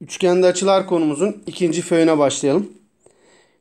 Üçgende açılar konumuzun ikinci föyüne başlayalım.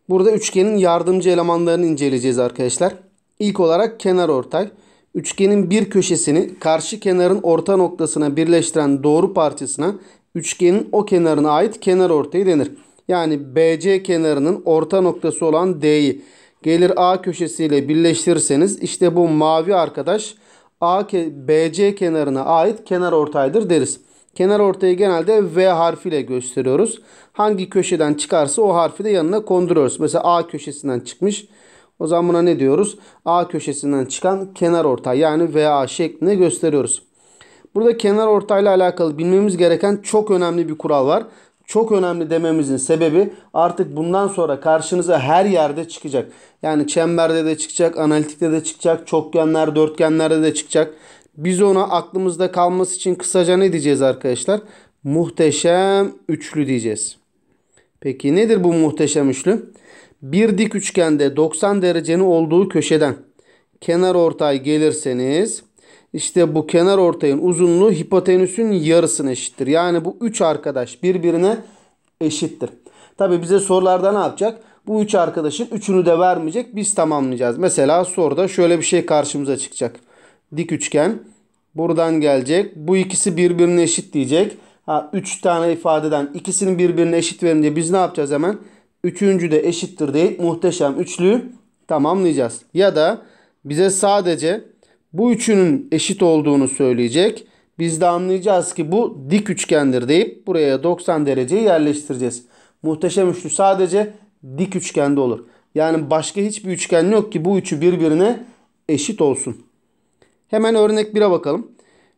Burada üçgenin yardımcı elemanlarını inceleyeceğiz arkadaşlar. İlk olarak kenar ortay. Üçgenin bir köşesini karşı kenarın orta noktasına birleştiren doğru parçasına üçgenin o kenarına ait kenar ortayı denir. Yani BC kenarının orta noktası olan D'yi gelir A köşesiyle birleştirirseniz işte bu mavi arkadaş A BC kenarına ait kenar ortaydır deriz. Kenar ortayı genelde V harfiyle gösteriyoruz. Hangi köşeden çıkarsa o harfi de yanına konduruyoruz. Mesela A köşesinden çıkmış. O zaman buna ne diyoruz? A köşesinden çıkan kenar ortay yani VA şeklinde gösteriyoruz. Burada kenar ortayla alakalı bilmemiz gereken çok önemli bir kural var. Çok önemli dememizin sebebi artık bundan sonra karşınıza her yerde çıkacak. Yani çemberde de çıkacak, analitikte de çıkacak, çokgenler, dörtgenlerde de çıkacak. Biz ona aklımızda kalması için kısaca ne diyeceğiz arkadaşlar? Muhteşem üçlü diyeceğiz. Peki nedir bu muhteşem üçlü? Bir dik üçgende 90 derecenin olduğu köşeden kenar ortay gelirseniz işte bu kenar ortayın uzunluğu hipotenüsün yarısına eşittir. Yani bu üç arkadaş birbirine eşittir. Tabi bize sorularda ne yapacak? Bu üç arkadaşın üçünü de vermeyecek. Biz tamamlayacağız. Mesela soruda şöyle bir şey karşımıza çıkacak dik üçgen. Buradan gelecek. Bu ikisi birbirine eşit diyecek. Ha, üç tane ifadeden ikisinin birbirine eşit verince biz ne yapacağız hemen? Üçüncü de eşittir deyip muhteşem üçlü tamamlayacağız. Ya da bize sadece bu üçünün eşit olduğunu söyleyecek. Biz de anlayacağız ki bu dik üçgendir deyip buraya 90 dereceyi yerleştireceğiz. Muhteşem üçlü sadece dik üçgende olur. Yani başka hiçbir üçgen yok ki bu üçü birbirine eşit olsun. Hemen örnek 1'e bakalım.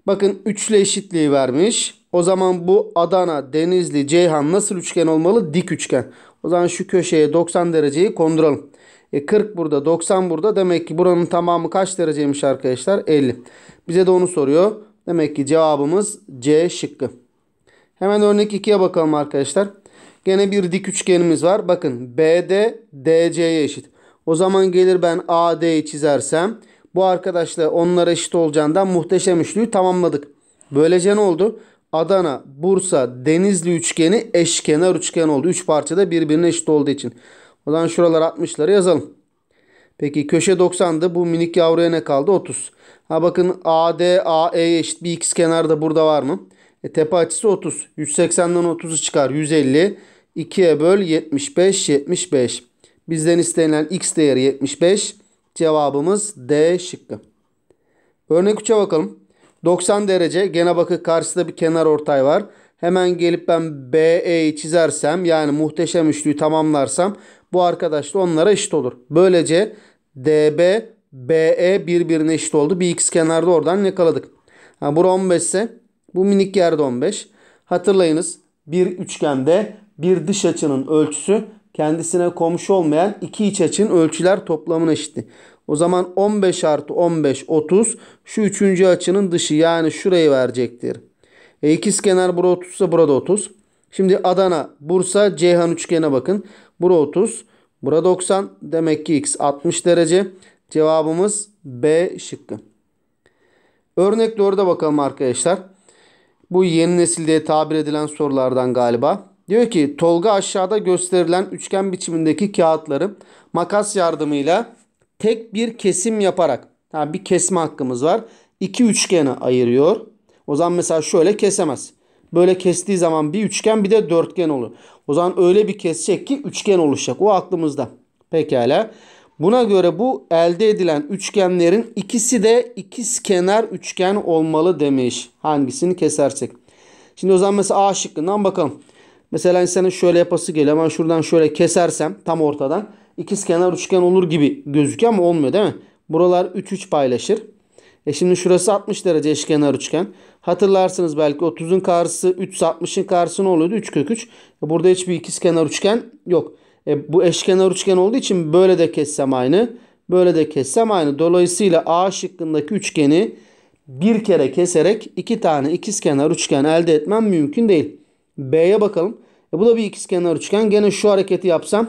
Bakın üçlü eşitliği vermiş. O zaman bu Adana, Denizli, Ceyhan nasıl üçgen olmalı? Dik üçgen. O zaman şu köşeye 90 dereceyi konduralım. E 40 burada 90 burada. Demek ki buranın tamamı kaç dereceymiş arkadaşlar? 50. Bize de onu soruyor. Demek ki cevabımız C şıkkı. Hemen örnek 2'ye bakalım arkadaşlar. Gene bir dik üçgenimiz var. Bakın BD DC'ye eşit. O zaman gelir ben AD'yi çizersem bu arkadaşla onlara eşit olacağından muhteşem üçlüyü tamamladık. Böylece ne oldu? Adana, Bursa, Denizli üçgeni eşkenar üçgen oldu. Üç parçada birbirine eşit olduğu için. O zaman şuralara 60'ları yazalım. Peki köşe 90'dı. Bu minik yavruya ne kaldı? 30. Ha bakın AD, AE eşit bir x kenar da burada var mı? E, tepe açısı 30. 180'den 30'u çıkar. 150. 2'ye böl 75, 75. Bizden istenilen x değeri 75. Cevabımız D şıkkı. Örnek 3'e bakalım. 90 derece gene bakın karşısında bir kenar ortay var. Hemen gelip ben BE'yi çizersem yani muhteşem üçlüyü tamamlarsam bu arkadaş da onlara eşit olur. Böylece DB BE birbirine eşit oldu. Bir x kenarda oradan yakaladık. Ha, bura 15 ise bu minik yerde 15. Hatırlayınız bir üçgende bir dış açının ölçüsü kendisine komşu olmayan iki iç açın ölçüler toplamına eşitti. O zaman 15 artı 15 30 şu üçüncü açının dışı yani şurayı verecektir. E, ikiz kenar burada 30 ise burada 30. Şimdi Adana, Bursa, Ceyhan üçgene bakın. burada 30, burada 90. Demek ki x 60 derece. Cevabımız B şıkkı. Örnek doğru da bakalım arkadaşlar. Bu yeni nesilde tabir edilen sorulardan galiba. Diyor ki Tolga aşağıda gösterilen üçgen biçimindeki kağıtları makas yardımıyla tek bir kesim yaparak yani bir kesme hakkımız var. İki üçgene ayırıyor. O zaman mesela şöyle kesemez. Böyle kestiği zaman bir üçgen bir de dörtgen olur. O zaman öyle bir kesecek ki üçgen oluşacak. O aklımızda. Pekala. Buna göre bu elde edilen üçgenlerin ikisi de ikiz kenar üçgen olmalı demiş. Hangisini kesersek. Şimdi o zaman mesela A şıkkından bakalım. Mesela hani insanın şöyle yapası geliyor. ben şuradan şöyle kesersem tam ortadan ikiz kenar üçgen olur gibi gözüküyor ama olmuyor değil mi? Buralar 3-3 paylaşır. E şimdi şurası 60 derece eşkenar üçgen. Hatırlarsınız belki 30'un karşısı 3 60'ın karşısı ne oluyordu? 3 kök 3. E burada hiçbir ikiz kenar üçgen yok. E bu eşkenar üçgen olduğu için böyle de kessem aynı. Böyle de kessem aynı. Dolayısıyla A şıkkındaki üçgeni bir kere keserek iki tane ikiz kenar üçgen elde etmem mümkün değil. B'ye bakalım. E bu da bir ikizkenar üçgen. Gene şu hareketi yapsam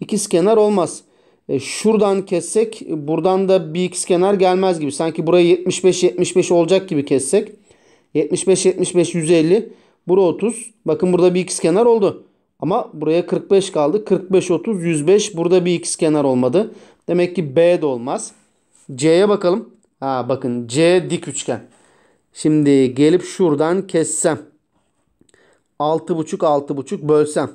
ikizkenar olmaz. E şuradan kessek buradan da bir ikizkenar gelmez gibi. Sanki burayı 75-75 olacak gibi kessek. 75-75-150. Bura 30. Bakın burada bir ikizkenar oldu. Ama buraya 45 kaldı. 45-30, 105. Burada bir ikizkenar olmadı. Demek ki B de olmaz. C'ye bakalım. Ha bakın C dik üçgen. Şimdi gelip şuradan kessem. 6,5 6,5 bölsem.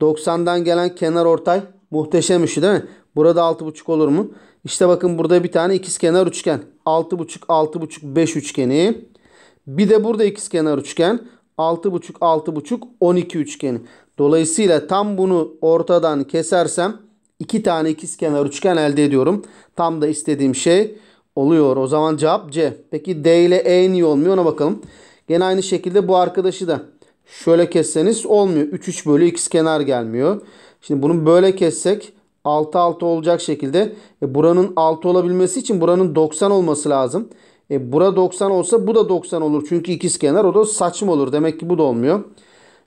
90'dan gelen kenar ortay muhteşem işi değil mi? Burada 6,5 olur mu? İşte bakın burada bir tane ikiz kenar üçgen. 6,5 6,5 5 üçgeni. Bir de burada ikiz kenar üçgen. 6,5 6,5 12 üçgeni. Dolayısıyla tam bunu ortadan kesersem iki tane ikiz kenar üçgen elde ediyorum. Tam da istediğim şey oluyor. O zaman cevap C. Peki D ile E niye olmuyor ona bakalım. Gene aynı şekilde bu arkadaşı da Şöyle kesseniz olmuyor. 3 3 bölü x kenar gelmiyor. Şimdi bunu böyle kessek 6 6 olacak şekilde. E, buranın 6 olabilmesi için buranın 90 olması lazım. E, bura 90 olsa bu da 90 olur. Çünkü ikiz kenar o da saçma olur. Demek ki bu da olmuyor.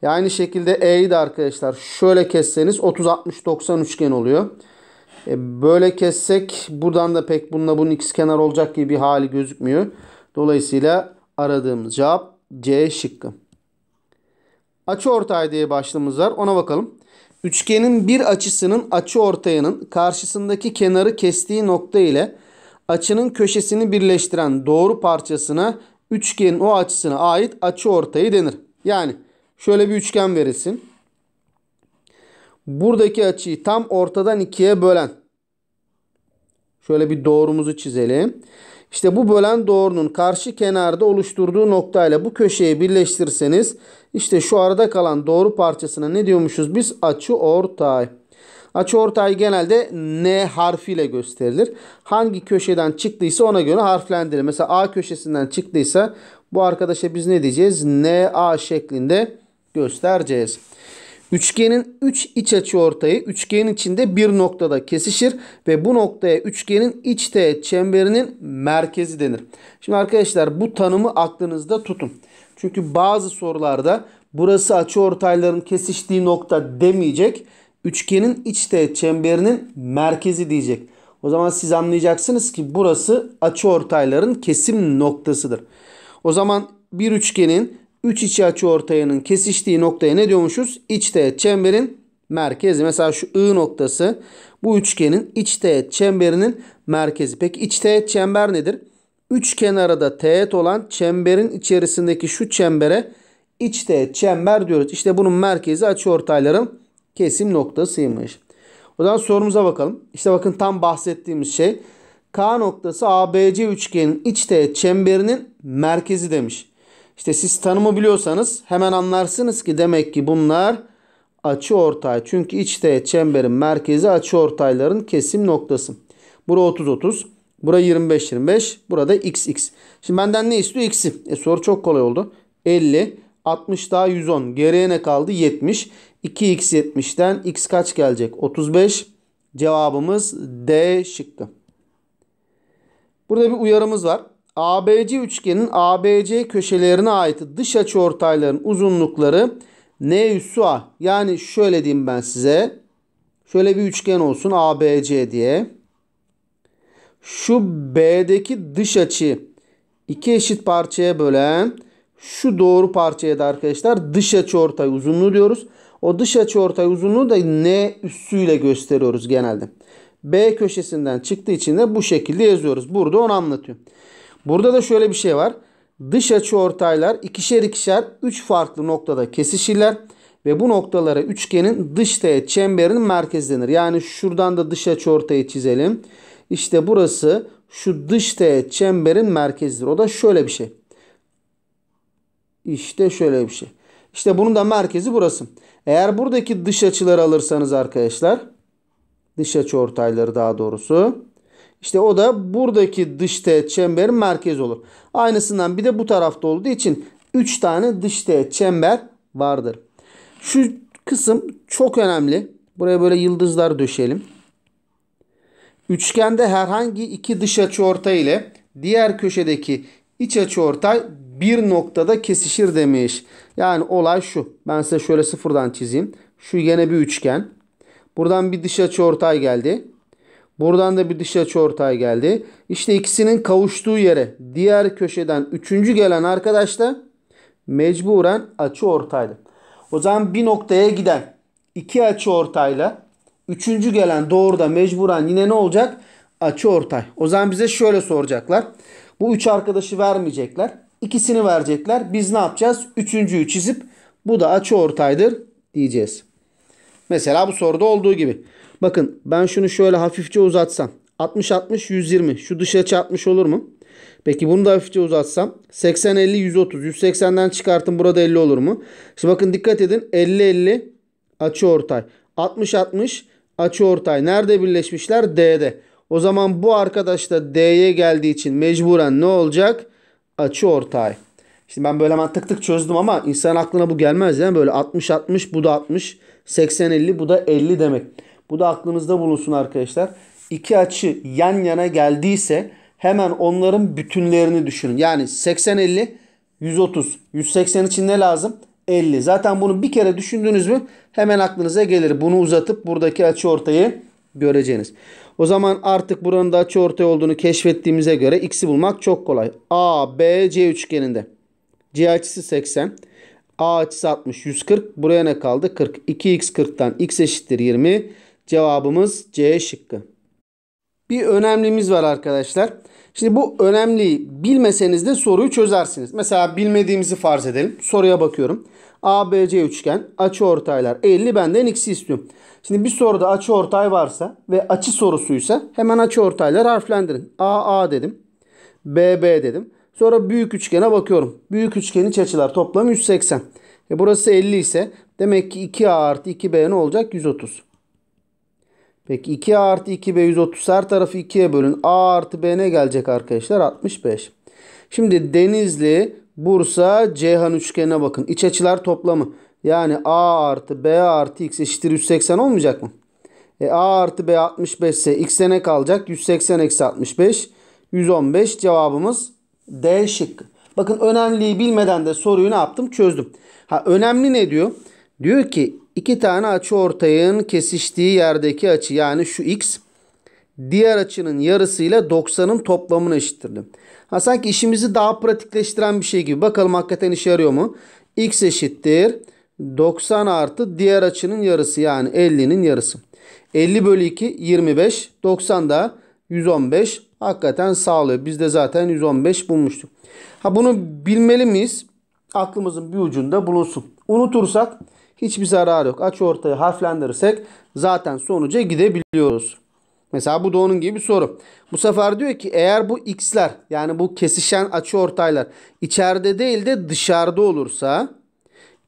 E, aynı şekilde E'yi de arkadaşlar şöyle kesseniz 30 60 90 üçgen oluyor. E, böyle kessek buradan da pek bununla bunun ikiz kenar olacak gibi bir hali gözükmüyor. Dolayısıyla aradığımız cevap C şıkkı açı ortay diye başlığımız var. Ona bakalım. Üçgenin bir açısının açı ortayının karşısındaki kenarı kestiği nokta ile açının köşesini birleştiren doğru parçasına üçgenin o açısına ait açı ortayı denir. Yani şöyle bir üçgen verilsin. Buradaki açıyı tam ortadan ikiye bölen Şöyle bir doğrumuzu çizelim. İşte bu bölen doğrunun karşı kenarda oluşturduğu noktayla bu köşeyi birleştirirseniz işte şu arada kalan doğru parçasına ne diyormuşuz biz? Açı ortay. Açı ortay genelde N harfiyle gösterilir. Hangi köşeden çıktıysa ona göre harflendirilir. Mesela A köşesinden çıktıysa bu arkadaşa biz ne diyeceğiz? NA şeklinde göstereceğiz. Üçgenin 3 üç iç açı ortayı üçgenin içinde bir noktada kesişir ve bu noktaya üçgenin iç teğet çemberinin merkezi denir. Şimdi arkadaşlar bu tanımı aklınızda tutun. Çünkü bazı sorularda burası açı ortayların kesiştiği nokta demeyecek. Üçgenin iç teğet çemberinin merkezi diyecek. O zaman siz anlayacaksınız ki burası açı ortayların kesim noktasıdır. O zaman bir üçgenin 3 iç açı ortayının kesiştiği noktaya ne diyormuşuz? İç teğet çemberin merkezi. Mesela şu I noktası bu üçgenin iç teğet çemberinin merkezi. Peki iç teğet çember nedir? Üç kenara da teğet olan çemberin içerisindeki şu çembere iç teğet çember diyoruz. İşte bunun merkezi açı ortayların kesim noktasıymış. O zaman sorumuza bakalım. İşte bakın tam bahsettiğimiz şey. K noktası ABC üçgenin iç teğet çemberinin merkezi demiş. İşte siz tanımı biliyorsanız hemen anlarsınız ki demek ki bunlar açı ortay. Çünkü içte çemberin merkezi açı ortayların kesim noktası. Bura 30-30. Bura 25-25. Burada x-x. Şimdi benden ne istiyor? X'i. E soru çok kolay oldu. 50. 60 daha 110. Geriye ne kaldı? 70. 2x 70'ten x kaç gelecek? 35. Cevabımız D şıkkı. Burada bir uyarımız var. ABC üçgenin ABC köşelerine ait dış açı ortayların uzunlukları N üssü A. Yani şöyle diyeyim ben size. Şöyle bir üçgen olsun ABC diye. Şu B'deki dış açı iki eşit parçaya bölen şu doğru parçaya da arkadaşlar dış açı ortay uzunluğu diyoruz. O dış açı ortay uzunluğu da N üssüyle gösteriyoruz genelde. B köşesinden çıktığı için de bu şekilde yazıyoruz. Burada onu anlatıyorum. Burada da şöyle bir şey var. Dış açı ortaylar ikişer ikişer 3 farklı noktada kesişirler. Ve bu noktalara üçgenin dış teğet çemberinin merkezi denir. Yani şuradan da dış açı ortayı çizelim. İşte burası şu dış teğet çemberin merkezidir. O da şöyle bir şey. İşte şöyle bir şey. İşte bunun da merkezi burası. Eğer buradaki dış açıları alırsanız arkadaşlar dış açı ortayları daha doğrusu işte o da buradaki dış teğet çemberin merkezi olur. Aynısından bir de bu tarafta olduğu için 3 tane dış teğet çember vardır. Şu kısım çok önemli. Buraya böyle yıldızlar döşelim. Üçgende herhangi iki dış açıorta ile diğer köşedeki iç açıortay bir noktada kesişir demiş. Yani olay şu. Ben size şöyle sıfırdan çizeyim. Şu yine bir üçgen. Buradan bir dış açıortay geldi. Buradan da bir dış açı ortaya geldi. İşte ikisinin kavuştuğu yere diğer köşeden üçüncü gelen arkadaş da mecburen açı ortaydı. O zaman bir noktaya giden iki açı ortayla üçüncü gelen doğruda mecburen yine ne olacak? Açı ortay. O zaman bize şöyle soracaklar. Bu üç arkadaşı vermeyecekler. İkisini verecekler. Biz ne yapacağız? Üçüncüyü çizip bu da açı ortaydır diyeceğiz. Mesela bu soruda olduğu gibi. Bakın ben şunu şöyle hafifçe uzatsam. 60 60 120 şu dışa çarpmış olur mu? Peki bunu da hafifçe uzatsam 80 50 130 180'den çıkartın burada 50 olur mu? Şimdi bakın dikkat edin 50 50 açı ortay 60 60 açı ortay nerede birleşmişler? D'de. O zaman bu arkadaş da D'ye geldiği için mecburen ne olacak? Açı ortay. Şimdi ben böyle hemen tık tık çözdüm ama insan aklına bu gelmez yani böyle 60 60 bu da 60 80 50 bu da 50 demek. Bu da aklınızda bulunsun arkadaşlar. İki açı yan yana geldiyse hemen onların bütünlerini düşünün. Yani 80 50 130. 180 için ne lazım? 50. Zaten bunu bir kere düşündünüz mü hemen aklınıza gelir. Bunu uzatıp buradaki açı ortayı göreceğiniz. O zaman artık buranın da açı ortay olduğunu keşfettiğimize göre x'i bulmak çok kolay. A, B, C üçgeninde. C açısı 80. A açısı 60, 140. Buraya ne kaldı? 40. 2x 40'tan x eşittir 20. Cevabımız C şıkkı. Bir önemlimiz var arkadaşlar. Şimdi bu önemliyi bilmeseniz de soruyu çözersiniz. Mesela bilmediğimizi farz edelim. Soruya bakıyorum. ABC üçgen açı ortaylar 50 benden x'i istiyorum. Şimdi bir soruda açı ortay varsa ve açı sorusuysa hemen açı ortaylar harflendirin. AA dedim. BB dedim. Sonra büyük üçgene bakıyorum. Büyük üçgenin iç açılar toplam 180. E burası 50 ise demek ki 2A artı 2B ne olacak? 130. Peki 2 artı 2b 130 her tarafı 2'ye bölün. a artı b ne gelecek arkadaşlar? 65. Şimdi Denizli, Bursa, Ceyhan üçgenine bakın. İç açılar toplamı. Yani a artı b artı x eşittir 180 olmayacak mı? E, a artı b 65 ise x'e ne kalacak? 180 eksi 65. 115 cevabımız D şıkkı. Bakın önemliyi bilmeden de soruyu ne yaptım? Çözdüm. Ha önemli ne diyor? Diyor ki iki tane açı ortayın kesiştiği yerdeki açı yani şu x diğer açının yarısıyla 90'ın toplamını eşittirdim. Ha sanki işimizi daha pratikleştiren bir şey gibi. Bakalım hakikaten işe yarıyor mu? x eşittir 90 artı diğer açının yarısı yani 50'nin yarısı. 50 bölü 2 25 90 da 115 hakikaten sağlıyor. Biz de zaten 115 bulmuştuk. Ha bunu bilmeli miyiz? Aklımızın bir ucunda bulunsun. Unutursak Hiçbir zararı yok. Açı ortayı harflendirirsek zaten sonuca gidebiliyoruz. Mesela bu da onun gibi bir soru. Bu sefer diyor ki eğer bu x'ler yani bu kesişen açı ortaylar içeride değil de dışarıda olursa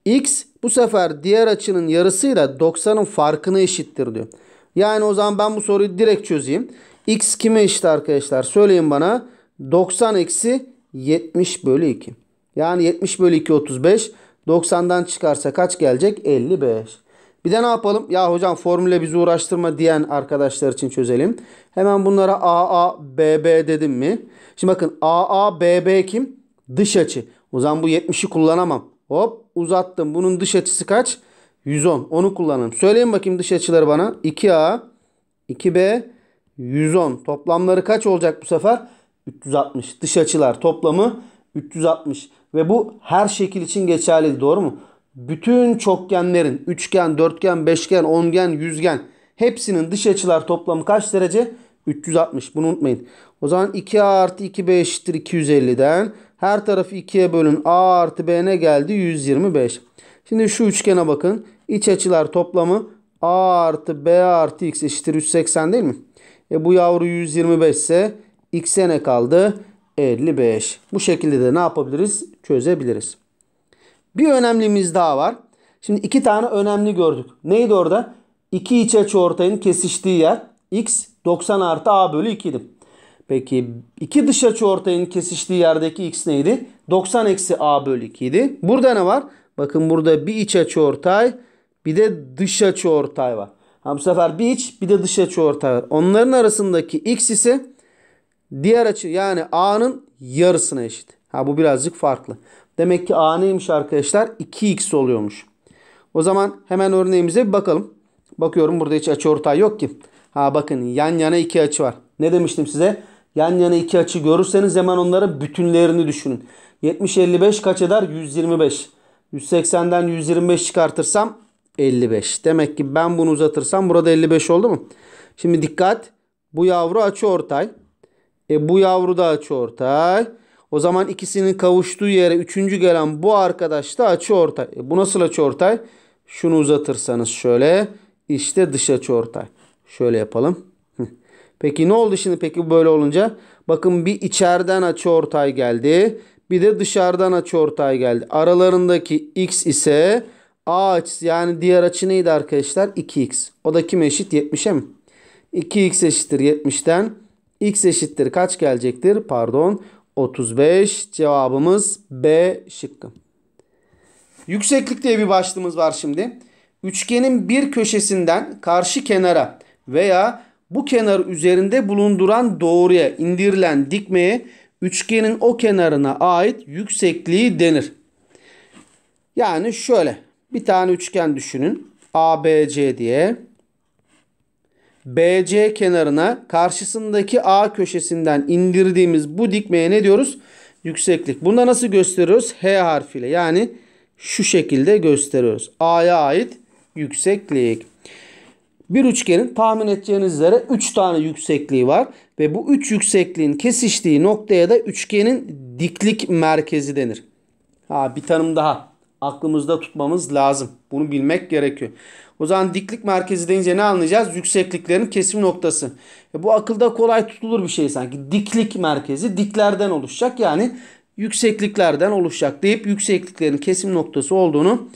x bu sefer diğer açının yarısıyla 90'ın farkını eşittir diyor. Yani o zaman ben bu soruyu direkt çözeyim. x kime eşit arkadaşlar? Söyleyin bana. 90 eksi 70 bölü 2. Yani 70 bölü 2 35. 90'dan çıkarsa kaç gelecek? 55. Bir de ne yapalım? Ya hocam formüle bizi uğraştırma diyen arkadaşlar için çözelim. Hemen bunlara AA, BB dedim mi? Şimdi bakın AA, BB kim? Dış açı. O zaman bu 70'i kullanamam. Hop uzattım. Bunun dış açısı kaç? 110. Onu kullanalım. Söyleyin bakayım dış açıları bana. 2A, 2B, 110. Toplamları kaç olacak bu sefer? 360. Dış açılar toplamı 360. Ve bu her şekil için geçerli, doğru mu? Bütün çokgenlerin üçgen, dörtgen, beşgen, ongen, yüzgen hepsinin dış açılar toplamı kaç derece? 360 bunu unutmayın. O zaman 2 artı 2 5'tir 250'den. Her tarafı 2'ye bölün. A artı B ne geldi? 125. Şimdi şu üçgene bakın. İç açılar toplamı A artı B artı X eşittir 380 değil mi? E bu yavru 125 ise X'e ne kaldı? 55. Bu şekilde de ne yapabiliriz? Çözebiliriz. Bir önemlimiz daha var. Şimdi iki tane önemli gördük. Neydi orada? İki iç açı ortayın kesiştiği yer x 90 artı a bölü 2 idi. Peki iki dış açı ortayın kesiştiği yerdeki x neydi? 90 eksi a bölü 2 idi. Burada ne var? Bakın burada bir iç açı ortay bir de dış açı ortay var. Ha bu sefer bir iç bir de dış açı ortay var. Onların arasındaki x ise diğer açı yani A'nın yarısına eşit. Ha bu birazcık farklı. Demek ki A neymiş arkadaşlar? 2x oluyormuş. O zaman hemen örneğimize bir bakalım. Bakıyorum burada hiç açı ortağı yok ki. Ha bakın yan yana iki açı var. Ne demiştim size? Yan yana iki açı görürseniz hemen onlara bütünlerini düşünün. 70-55 kaç eder? 125. 180'den 125 çıkartırsam 55. Demek ki ben bunu uzatırsam burada 55 oldu mu? Şimdi dikkat. Bu yavru açı ortay. E bu yavru da açı ortay. O zaman ikisinin kavuştuğu yere üçüncü gelen bu arkadaş da açı ortay. E bu nasıl açı ortay? Şunu uzatırsanız şöyle. İşte dış açı ortay. Şöyle yapalım. Peki ne oldu şimdi peki böyle olunca? Bakın bir içeriden açı ortay geldi. Bir de dışarıdan açı ortay geldi. Aralarındaki x ise a açısı yani diğer açı neydi arkadaşlar? 2x. O da kime eşit? 70'e mi? 2x eşittir 70'ten X eşittir kaç gelecektir? Pardon 35 cevabımız B şıkkı. Yükseklik diye bir başlığımız var şimdi. Üçgenin bir köşesinden karşı kenara veya bu kenar üzerinde bulunduran doğruya indirilen dikmeye üçgenin o kenarına ait yüksekliği denir. Yani şöyle bir tane üçgen düşünün. ABC diye. BC kenarına karşısındaki A köşesinden indirdiğimiz bu dikmeye ne diyoruz? Yükseklik. Bunu da nasıl gösteriyoruz? H harfiyle yani şu şekilde gösteriyoruz. A'ya ait yükseklik. Bir üçgenin tahmin edeceğiniz üzere 3 tane yüksekliği var. Ve bu 3 yüksekliğin kesiştiği noktaya da üçgenin diklik merkezi denir. Ha, bir tanım daha aklımızda tutmamız lazım. Bunu bilmek gerekiyor. O zaman diklik merkezi deyince ne anlayacağız? Yüksekliklerin kesim noktası. E bu akılda kolay tutulur bir şey sanki. Diklik merkezi diklerden oluşacak. Yani yüksekliklerden oluşacak deyip yüksekliklerin kesim noktası olduğunu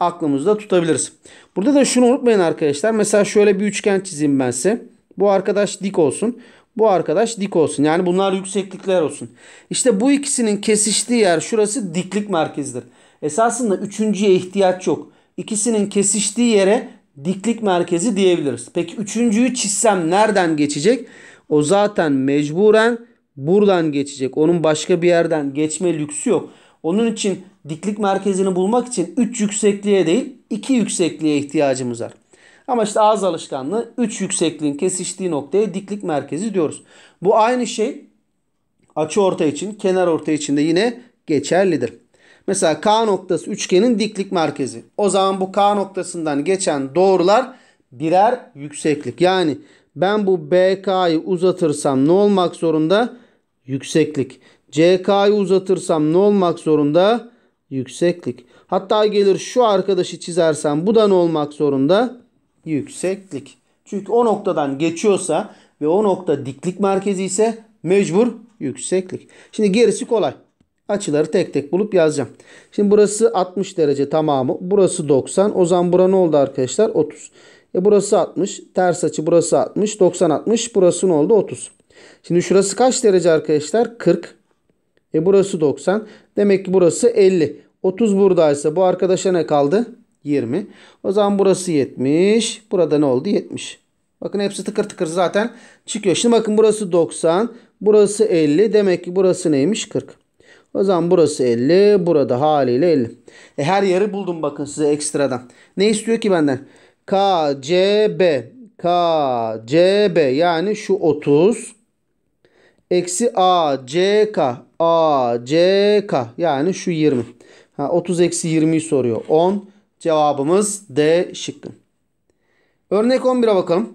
aklımızda tutabiliriz. Burada da şunu unutmayın arkadaşlar. Mesela şöyle bir üçgen çizeyim ben size. Bu arkadaş dik olsun. Bu arkadaş dik olsun. Yani bunlar yükseklikler olsun. İşte bu ikisinin kesiştiği yer şurası diklik merkezidir. Esasında üçüncüye ihtiyaç yok ikisinin kesiştiği yere diklik merkezi diyebiliriz. Peki üçüncüyü çizsem nereden geçecek? O zaten mecburen buradan geçecek. Onun başka bir yerden geçme lüksü yok. Onun için diklik merkezini bulmak için 3 yüksekliğe değil 2 yüksekliğe ihtiyacımız var. Ama işte ağız alışkanlığı 3 yüksekliğin kesiştiği noktaya diklik merkezi diyoruz. Bu aynı şey açı orta için kenar orta için de yine geçerlidir. Mesela K noktası üçgenin diklik merkezi. O zaman bu K noktasından geçen doğrular birer yükseklik. Yani ben bu BK'yı uzatırsam ne olmak zorunda? Yükseklik. CK'yı uzatırsam ne olmak zorunda? Yükseklik. Hatta gelir şu arkadaşı çizersem bu da ne olmak zorunda? Yükseklik. Çünkü o noktadan geçiyorsa ve o nokta diklik merkezi ise mecbur yükseklik. Şimdi gerisi kolay açıları tek tek bulup yazacağım. Şimdi burası 60 derece tamamı. Burası 90. O zaman bura ne oldu arkadaşlar? 30. E burası 60. Ters açı burası 60. 90 60. Burası ne oldu? 30. Şimdi şurası kaç derece arkadaşlar? 40. E burası 90. Demek ki burası 50. 30 buradaysa bu arkadaşa ne kaldı? 20. O zaman burası 70. Burada ne oldu? 70. Bakın hepsi tıkır tıkır zaten çıkıyor. Şimdi bakın burası 90. Burası 50. Demek ki burası neymiş? 40. O zaman burası 50. Burada haliyle 50. E her yeri buldum bakın size ekstradan. Ne istiyor ki benden? KCB. KCB yani şu 30. Eksi ACK. ACK yani şu 20. Ha, 30 eksi 20'yi soruyor. 10. Cevabımız D şıkkı. Örnek 11'e bakalım.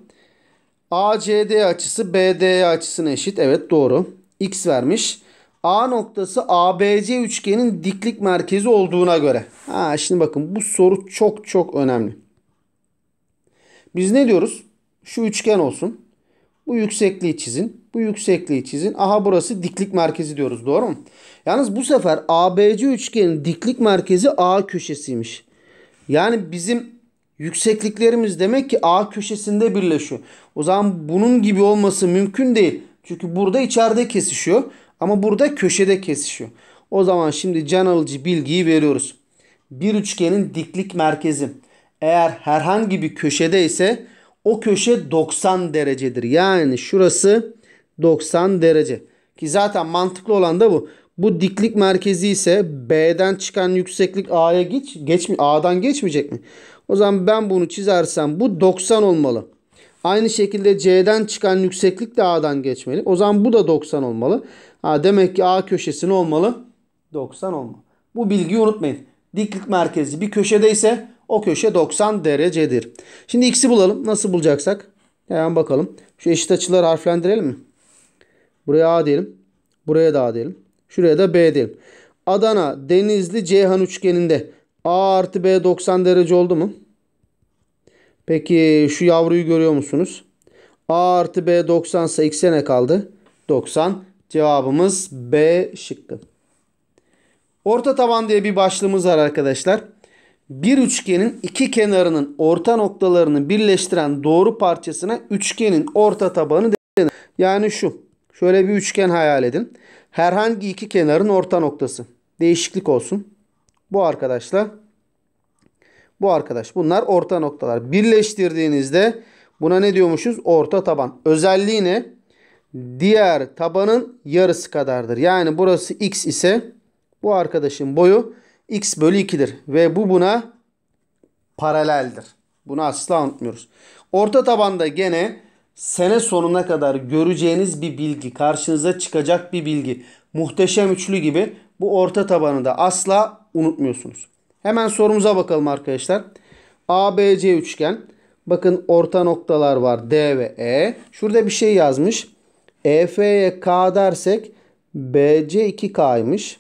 ACD açısı BDE açısına eşit. Evet doğru. X vermiş. A noktası ABC üçgenin diklik merkezi olduğuna göre. Ha şimdi bakın bu soru çok çok önemli. Biz ne diyoruz? Şu üçgen olsun. Bu yüksekliği çizin. Bu yüksekliği çizin. Aha burası diklik merkezi diyoruz. Doğru mu? Yalnız bu sefer ABC üçgenin diklik merkezi A köşesiymiş. Yani bizim yüksekliklerimiz demek ki A köşesinde birleşiyor. O zaman bunun gibi olması mümkün değil. Çünkü burada içeride kesişiyor. Ama burada köşede kesişiyor. O zaman şimdi can alıcı bilgiyi veriyoruz. Bir üçgenin diklik merkezi eğer herhangi bir köşede ise o köşe 90 derecedir. Yani şurası 90 derece. Ki zaten mantıklı olan da bu. Bu diklik merkezi ise B'den çıkan yükseklik A'ya geç, geç A'dan geçmeyecek mi? O zaman ben bunu çizersem bu 90 olmalı. Aynı şekilde C'den çıkan yükseklik de A'dan geçmeli. O zaman bu da 90 olmalı. Ha, demek ki A köşesi ne olmalı? 90 olmalı. Bu bilgiyi unutmayın. Diklik merkezi bir köşede ise o köşe 90 derecedir. Şimdi x'i bulalım. Nasıl bulacaksak? Hemen bakalım. Şu eşit açıları harflendirelim mi? Buraya A diyelim. Buraya da A diyelim. Şuraya da B diyelim. Adana Denizli Ceyhan üçgeninde A artı B 90 derece oldu mu? Peki şu yavruyu görüyor musunuz? A artı B 90 ise x'e ne kaldı? 90. Cevabımız B şıkkı. Orta taban diye bir başlığımız var arkadaşlar. Bir üçgenin iki kenarının orta noktalarını birleştiren doğru parçasına üçgenin orta tabanı denir. Yani şu. Şöyle bir üçgen hayal edin. Herhangi iki kenarın orta noktası. Değişiklik olsun. Bu arkadaşlar bu arkadaş. Bunlar orta noktalar. Birleştirdiğinizde buna ne diyormuşuz? Orta taban. Özelliği ne? Diğer tabanın yarısı kadardır. Yani burası x ise bu arkadaşın boyu x bölü 2'dir. Ve bu buna paraleldir. Bunu asla unutmuyoruz. Orta tabanda gene sene sonuna kadar göreceğiniz bir bilgi, karşınıza çıkacak bir bilgi. Muhteşem üçlü gibi bu orta tabanı da asla unutmuyorsunuz. Hemen sorumuza bakalım arkadaşlar. ABC üçgen. Bakın orta noktalar var D ve E. Şurada bir şey yazmış. EF'ye K dersek BC 2K'ymış.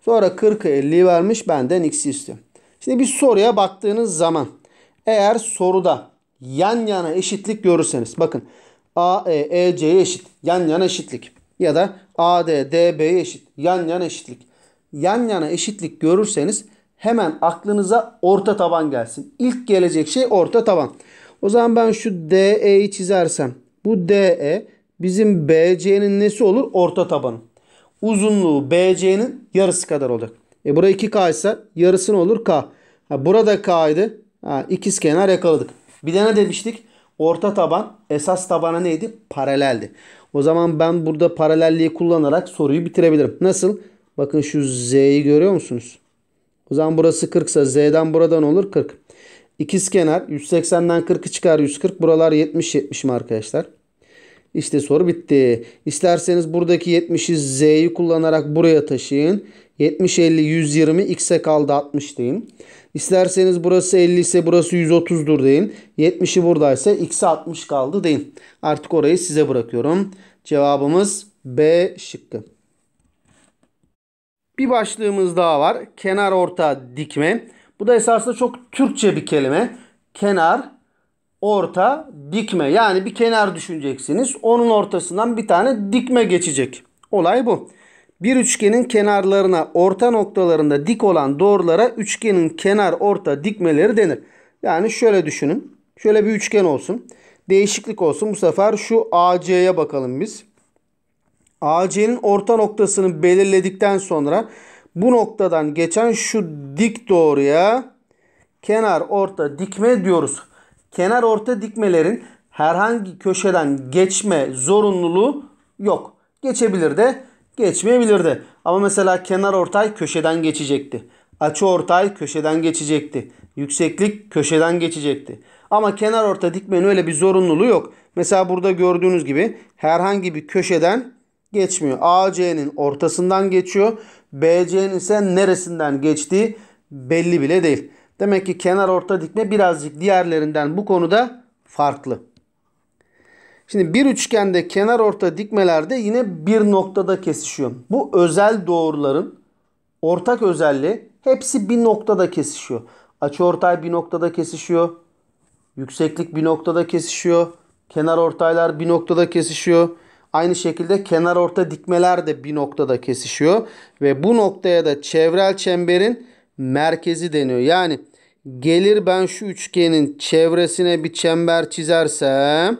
Sonra 40'ı 50 vermiş benden x istiyor. Şimdi bir soruya baktığınız zaman eğer soruda yan yana eşitlik görürseniz bakın AE EC'ye eşit yan yana eşitlik ya da AD DB'ye eşit yan yana eşitlik yan yana eşitlik görürseniz hemen aklınıza orta taban gelsin. İlk gelecek şey orta taban. O zaman ben şu DE'yi çizersem bu DE bizim BC'nin nesi olur? Orta tabanı. Uzunluğu BC'nin yarısı kadar olacak. E burası 2K ise yarısı ne olur? K. Ha, burada K'ydı. Ha, ikiz kenar yakaladık. Bir de ne demiştik? Orta taban esas tabana neydi? Paraleldi. O zaman ben burada paralelliği kullanarak soruyu bitirebilirim. Nasıl? Nasıl? Bakın şu Z'yi görüyor musunuz? O zaman burası 40 ise Z'den buradan olur 40. İkizkenar 180'den 40'ı çıkar 140. Buralar 70-70 mi arkadaşlar? İşte soru bitti. İsterseniz buradaki 70'i Z'yi kullanarak buraya taşıyın. 70, 50, 120, X'e kaldı 60 deyin. İsterseniz burası 50 ise burası 130'dur deyin. 70'i buradaysa X'e 60 kaldı deyin. Artık orayı size bırakıyorum. Cevabımız B şıkkı. Bir başlığımız daha var. Kenar orta dikme. Bu da esasında çok Türkçe bir kelime. Kenar orta dikme. Yani bir kenar düşüneceksiniz. Onun ortasından bir tane dikme geçecek. Olay bu. Bir üçgenin kenarlarına orta noktalarında dik olan doğrulara üçgenin kenar orta dikmeleri denir. Yani şöyle düşünün. Şöyle bir üçgen olsun. Değişiklik olsun. Bu sefer şu AC'ye bakalım biz. AC'nin orta noktasını belirledikten sonra bu noktadan geçen şu dik doğruya kenar orta dikme diyoruz. Kenar orta dikmelerin herhangi köşeden geçme zorunluluğu yok. Geçebilir de geçmeyebilir de. Ama mesela kenar ortay köşeden geçecekti. Açı ortay köşeden geçecekti. Yükseklik köşeden geçecekti. Ama kenar orta dikmenin öyle bir zorunluluğu yok. Mesela burada gördüğünüz gibi herhangi bir köşeden geçmiyor. AC'nin ortasından geçiyor. BC'nin ise neresinden geçtiği belli bile değil. Demek ki kenar orta dikme birazcık diğerlerinden bu konuda farklı. Şimdi bir üçgende kenar orta dikmelerde yine bir noktada kesişiyor. Bu özel doğruların ortak özelliği hepsi bir noktada kesişiyor. Açıortay bir noktada kesişiyor. Yükseklik bir noktada kesişiyor. Kenar ortaylar bir noktada kesişiyor. Aynı şekilde kenar orta dikmeler de bir noktada kesişiyor. Ve bu noktaya da çevrel çemberin merkezi deniyor. Yani gelir ben şu üçgenin çevresine bir çember çizersem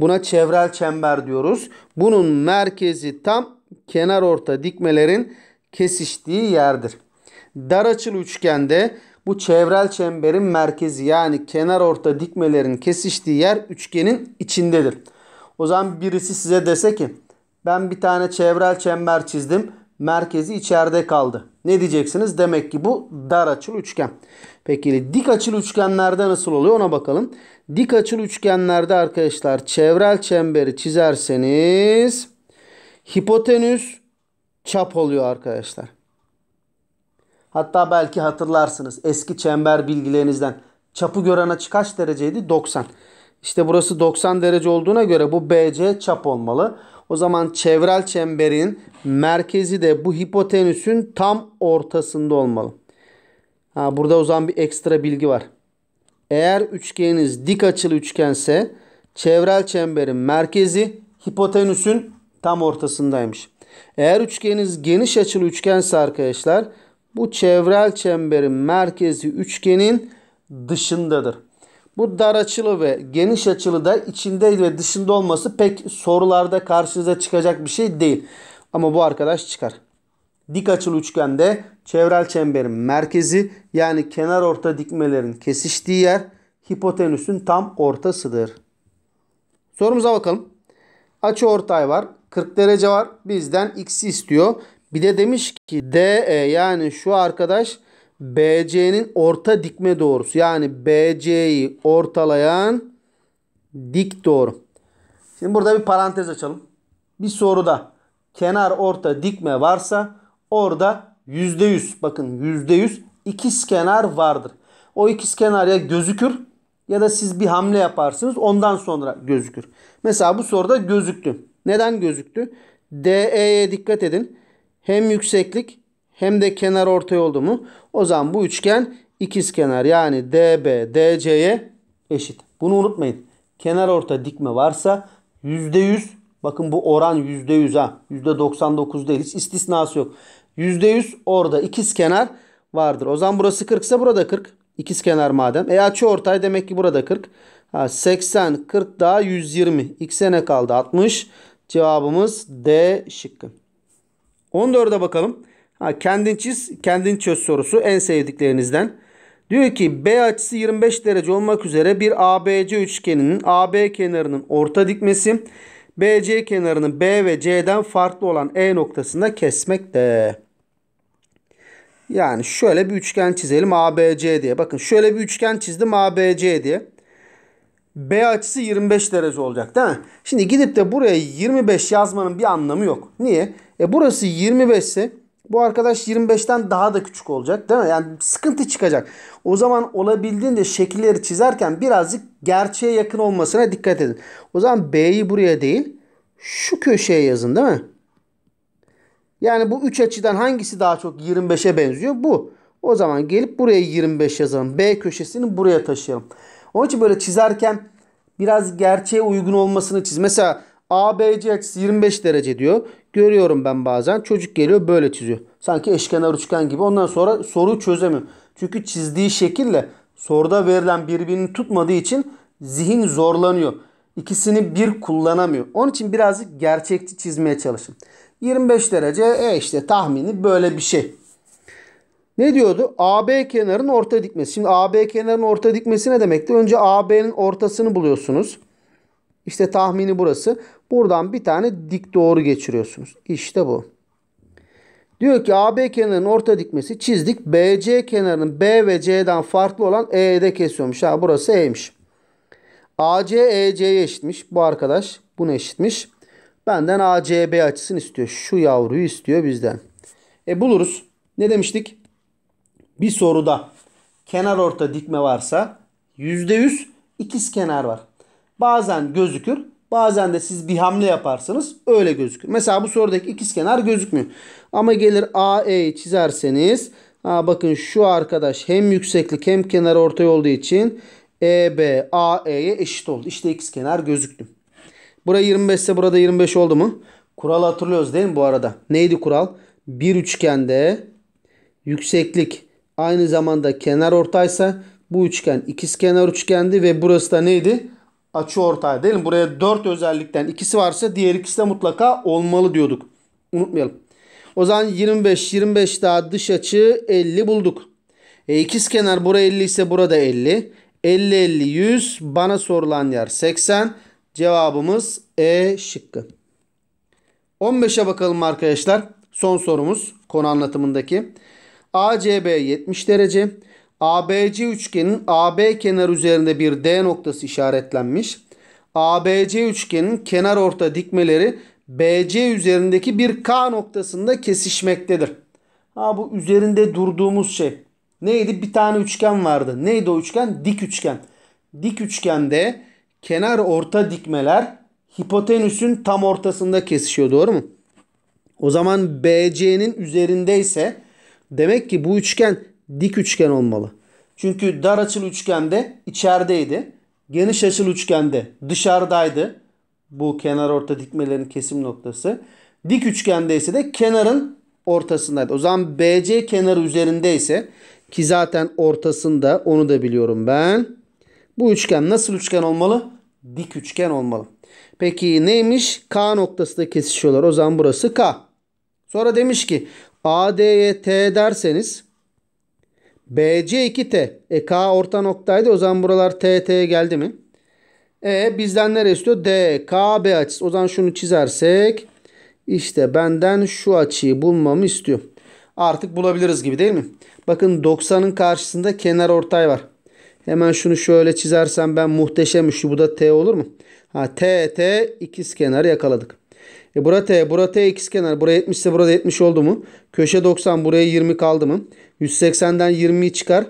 buna çevrel çember diyoruz. Bunun merkezi tam kenar orta dikmelerin kesiştiği yerdir. Dar açılı üçgende bu çevrel çemberin merkezi yani kenar orta dikmelerin kesiştiği yer üçgenin içindedir. O zaman birisi size dese ki ben bir tane çevrel çember çizdim. Merkezi içeride kaldı. Ne diyeceksiniz? Demek ki bu dar açılı üçgen. Peki dik açılı üçgenlerde nasıl oluyor ona bakalım. Dik açılı üçgenlerde arkadaşlar çevrel çemberi çizerseniz hipotenüs çap oluyor arkadaşlar. Hatta belki hatırlarsınız eski çember bilgilerinizden. Çapı gören açı kaç dereceydi? 90. İşte burası 90 derece olduğuna göre bu BC çap olmalı. O zaman çevrel çemberin merkezi de bu hipotenüsün tam ortasında olmalı. Ha, burada o zaman bir ekstra bilgi var. Eğer üçgeniniz dik açılı üçgense çevrel çemberin merkezi hipotenüsün tam ortasındaymış. Eğer üçgeniniz geniş açılı üçgense arkadaşlar bu çevrel çemberin merkezi üçgenin dışındadır. Bu dar açılı ve geniş açılı da içinde ve dışında olması pek sorularda karşınıza çıkacak bir şey değil. Ama bu arkadaş çıkar. Dik açılı üçgende çevrel çemberin merkezi yani kenar orta dikmelerin kesiştiği yer hipotenüsün tam ortasıdır. Sorumuza bakalım. Açı ortay var. 40 derece var. Bizden x'i istiyor. Bir de demiş ki DE yani şu arkadaş BC'nin orta dikme doğrusu. Yani BC'yi ortalayan dik doğru. Şimdi burada bir parantez açalım. Bir soruda kenar orta dikme varsa orada %100 bakın %100 ikiz kenar vardır. O ikiz kenar ya gözükür ya da siz bir hamle yaparsınız ondan sonra gözükür. Mesela bu soruda gözüktü. Neden gözüktü? DE'ye dikkat edin. Hem yükseklik hem de kenar ortay oldu mu? O zaman bu üçgen ikiz kenar yani DB DC'ye eşit. Bunu unutmayın. Kenar orta dikme varsa %100 bakın bu oran %100 ha %99 değil hiç istisnası yok. %100 orada ikiz kenar vardır. O zaman burası 40 ise burada 40. İkiz kenar madem. E açı ortay demek ki burada 40. Ha, 80 40 daha 120. X'e ne kaldı? 60. Cevabımız D şıkkı. 14'e bakalım. Ha, kendin çiz, kendin çöz sorusu en sevdiklerinizden. Diyor ki B açısı 25 derece olmak üzere bir ABC üçgeninin AB kenarının orta dikmesi BC kenarını B ve C'den farklı olan E noktasında kesmek de Yani şöyle bir üçgen çizelim ABC diye. Bakın şöyle bir üçgen çizdim ABC diye. B açısı 25 derece olacak değil mi? Şimdi gidip de buraya 25 yazmanın bir anlamı yok. Niye? E burası 25 ise bu arkadaş 25'ten daha da küçük olacak değil mi? Yani sıkıntı çıkacak. O zaman olabildiğince şekilleri çizerken birazcık gerçeğe yakın olmasına dikkat edin. O zaman B'yi buraya değil şu köşeye yazın değil mi? Yani bu 3 açıdan hangisi daha çok 25'e benziyor? Bu. O zaman gelip buraya 25 yazalım. B köşesini buraya taşıyalım. Onun için böyle çizerken biraz gerçeğe uygun olmasını çiz. Mesela ABC açısı 25 derece diyor. Görüyorum ben bazen. Çocuk geliyor böyle çiziyor. Sanki eşkenar üçgen gibi. Ondan sonra soru çözemiyor. Çünkü çizdiği şekille soruda verilen birbirini tutmadığı için zihin zorlanıyor. İkisini bir kullanamıyor. Onun için birazcık gerçekçi çizmeye çalışın. 25 derece e işte tahmini böyle bir şey. Ne diyordu? AB kenarın orta dikmesi. Şimdi AB kenarın orta dikmesi ne demekti? Önce AB'nin ortasını buluyorsunuz. İşte tahmini burası. Buradan bir tane dik doğru geçiriyorsunuz. İşte bu. Diyor ki AB kenarının orta dikmesi çizdik. BC kenarının B ve C'den farklı olan E'de kesiyormuş. Ha burası E'ymiş. AC EC'ye eşitmiş. Bu arkadaş bunu eşitmiş. Benden ACB açısını istiyor. Şu yavruyu istiyor bizden. E buluruz. Ne demiştik? Bir soruda kenar orta dikme varsa %100 ikiz kenar var. Bazen gözükür Bazen de siz bir hamle yaparsınız öyle gözükür. Mesela bu sorudaki ikizkenar gözükmüyor. Ama gelir AE çizerseniz ha bakın şu arkadaş hem yükseklik hem kenar ortay olduğu için EB AE'ye eşit oldu. İşte ikizkenar gözüktü. Burası 25 ise burada 25 oldu mu? Kural hatırlıyoruz değil mi bu arada? Neydi kural? Bir üçgende yükseklik aynı zamanda kenar ortaysa bu üçgen ikiz kenar üçgendi ve burası da neydi? açı ortaya, değil mi? Buraya 4 özellikten ikisi varsa diğer ikisi de mutlaka olmalı diyorduk. Unutmayalım. O zaman 25, 25 daha dış açı 50 bulduk. E, ikiz kenar buraya 50 ise burada 50. 50, 50, 100. Bana sorulan yer 80. Cevabımız E şıkkı. 15'e bakalım arkadaşlar. Son sorumuz konu anlatımındaki. ACB 70 derece. ABC üçgenin AB kenar üzerinde bir D noktası işaretlenmiş. ABC üçgenin kenar orta dikmeleri BC üzerindeki bir K noktasında kesişmektedir. Ha bu üzerinde durduğumuz şey. Neydi? Bir tane üçgen vardı. Neydi o üçgen? Dik üçgen. Dik üçgende kenar orta dikmeler hipotenüsün tam ortasında kesişiyor. Doğru mu? O zaman BC'nin üzerindeyse demek ki bu üçgen dik üçgen olmalı. Çünkü dar açılı üçgende içerideydi. Geniş açılı üçgende dışarıdaydı. Bu kenar orta dikmelerin kesim noktası. Dik üçgende ise de kenarın ortasındaydı. O zaman BC kenarı üzerindeyse ki zaten ortasında onu da biliyorum ben. Bu üçgen nasıl üçgen olmalı? Dik üçgen olmalı. Peki neymiş? K noktası da kesişiyorlar. O zaman burası K. Sonra demiş ki AD'ye T derseniz BC 2T. E K orta noktaydı. O zaman buralar TT geldi mi? E bizden nereye istiyor? Dkb K, açısı. O zaman şunu çizersek işte benden şu açıyı bulmamı istiyor. Artık bulabiliriz gibi değil mi? Bakın 90'ın karşısında kenar ortay var. Hemen şunu şöyle çizersem ben muhteşem üçlü. Bu da T olur mu? Ha, T, T ikiz kenar yakaladık. E bura t, bura t x kenar. Buraya 70 ise burada 70 oldu mu? Köşe 90 buraya 20 kaldı mı? 180'den 20'yi çıkar.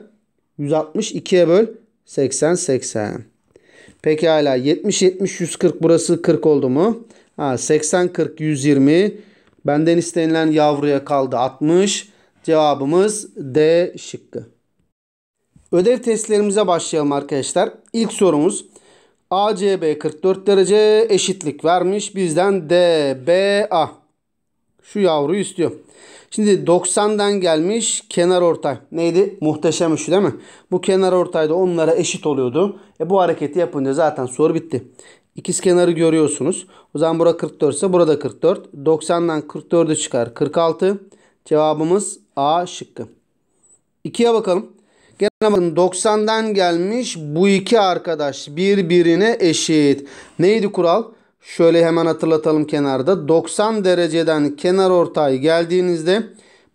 160 2'ye böl 80 80. Peki hala 70 70 140 burası 40 oldu mu? Ha 80 40 120. Benden istenilen yavruya kaldı 60. Cevabımız D şıkkı. Ödev testlerimize başlayalım arkadaşlar. İlk sorumuz ACB 44 derece eşitlik vermiş. Bizden DBA. Şu yavruyu istiyor. Şimdi 90'dan gelmiş kenar ortay. Neydi? Muhteşem şu değil mi? Bu kenar ortayda onlara eşit oluyordu. E bu hareketi yapınca zaten soru bitti. İkiz kenarı görüyorsunuz. O zaman burada 44 ise burada 44. 90'dan 44'ü çıkar 46. Cevabımız A şıkkı. 2'ye bakalım. Gene bakın 90'dan gelmiş bu iki arkadaş birbirine eşit. Neydi kural? Şöyle hemen hatırlatalım kenarda. 90 dereceden kenar ortay geldiğinizde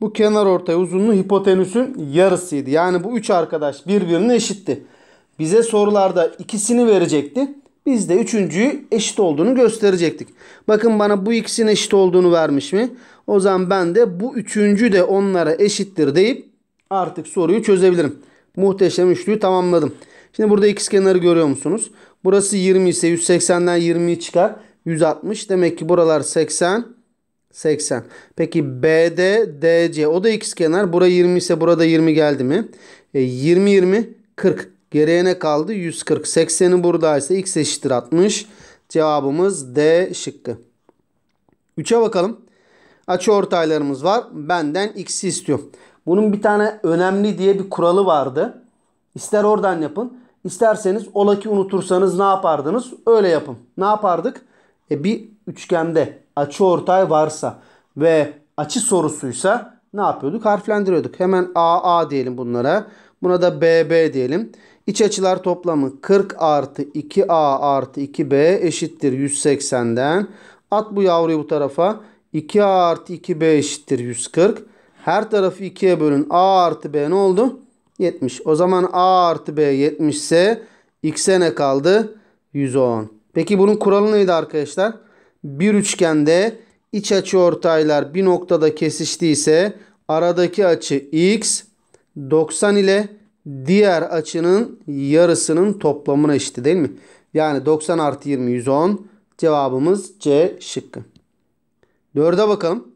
bu kenar ortay uzunluğu hipotenüsün yarısıydı. Yani bu üç arkadaş birbirine eşitti. Bize sorularda ikisini verecekti. Biz de üçüncüyü eşit olduğunu gösterecektik. Bakın bana bu ikisinin eşit olduğunu vermiş mi? O zaman ben de bu üçüncü de onlara eşittir deyip artık soruyu çözebilirim. Muhteşem üçlüyü tamamladım. Şimdi burada x kenarı görüyor musunuz? Burası 20 ise 180'den 20'yi çıkar. 160. Demek ki buralar 80. 80. Peki BD, DC. O da x kenar. Bura 20 ise burada 20 geldi mi? E, 20, 20, 40. Geriye ne kaldı? 140. 80'i buradaysa x eşittir 60. Cevabımız D şıkkı. 3'e bakalım. Açı ortaylarımız var. Benden x'i istiyor. Bunun bir tane önemli diye bir kuralı vardı. İster oradan yapın. İsterseniz ola ki unutursanız ne yapardınız? Öyle yapın. Ne yapardık? E bir üçgende açı ortay varsa ve açı sorusuysa ne yapıyorduk? Harflendiriyorduk. Hemen AA diyelim bunlara. Buna da BB diyelim. İç açılar toplamı 40 artı 2A artı 2B eşittir 180'den. At bu yavruyu bu tarafa. 2A artı 2B eşittir 140. Her tarafı 2'ye bölün. A artı B ne oldu? 70. O zaman A artı B 70 ise X'e ne kaldı? 110. Peki bunun kuralı neydi arkadaşlar? Bir üçgende iç açı ortaylar bir noktada kesiştiyse aradaki açı X 90 ile diğer açının yarısının toplamına eşit değil mi? Yani 90 artı 20 110 cevabımız C şıkkı. Dörde bakalım.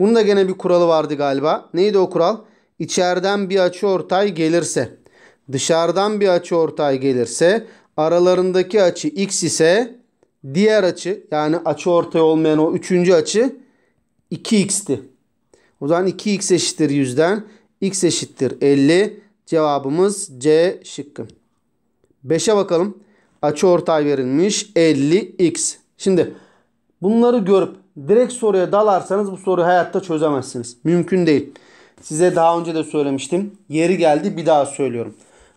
Bunun da gene bir kuralı vardı galiba. Neydi o kural? İçeriden bir açı ortay gelirse, dışarıdan bir açı ortay gelirse, aralarındaki açı x ise diğer açı yani açı ortay olmayan o üçüncü açı 2x'ti. O zaman 2x eşittir 100'den x eşittir 50. Cevabımız C şıkkı. 5'e bakalım. Açı ortay verilmiş 50x. Şimdi bunları görüp direkt soruya dalarsanız bu soruyu hayatta çözemezsiniz. Mümkün değil. Size daha önce de söylemiştim. Yeri geldi bir daha söylüyorum.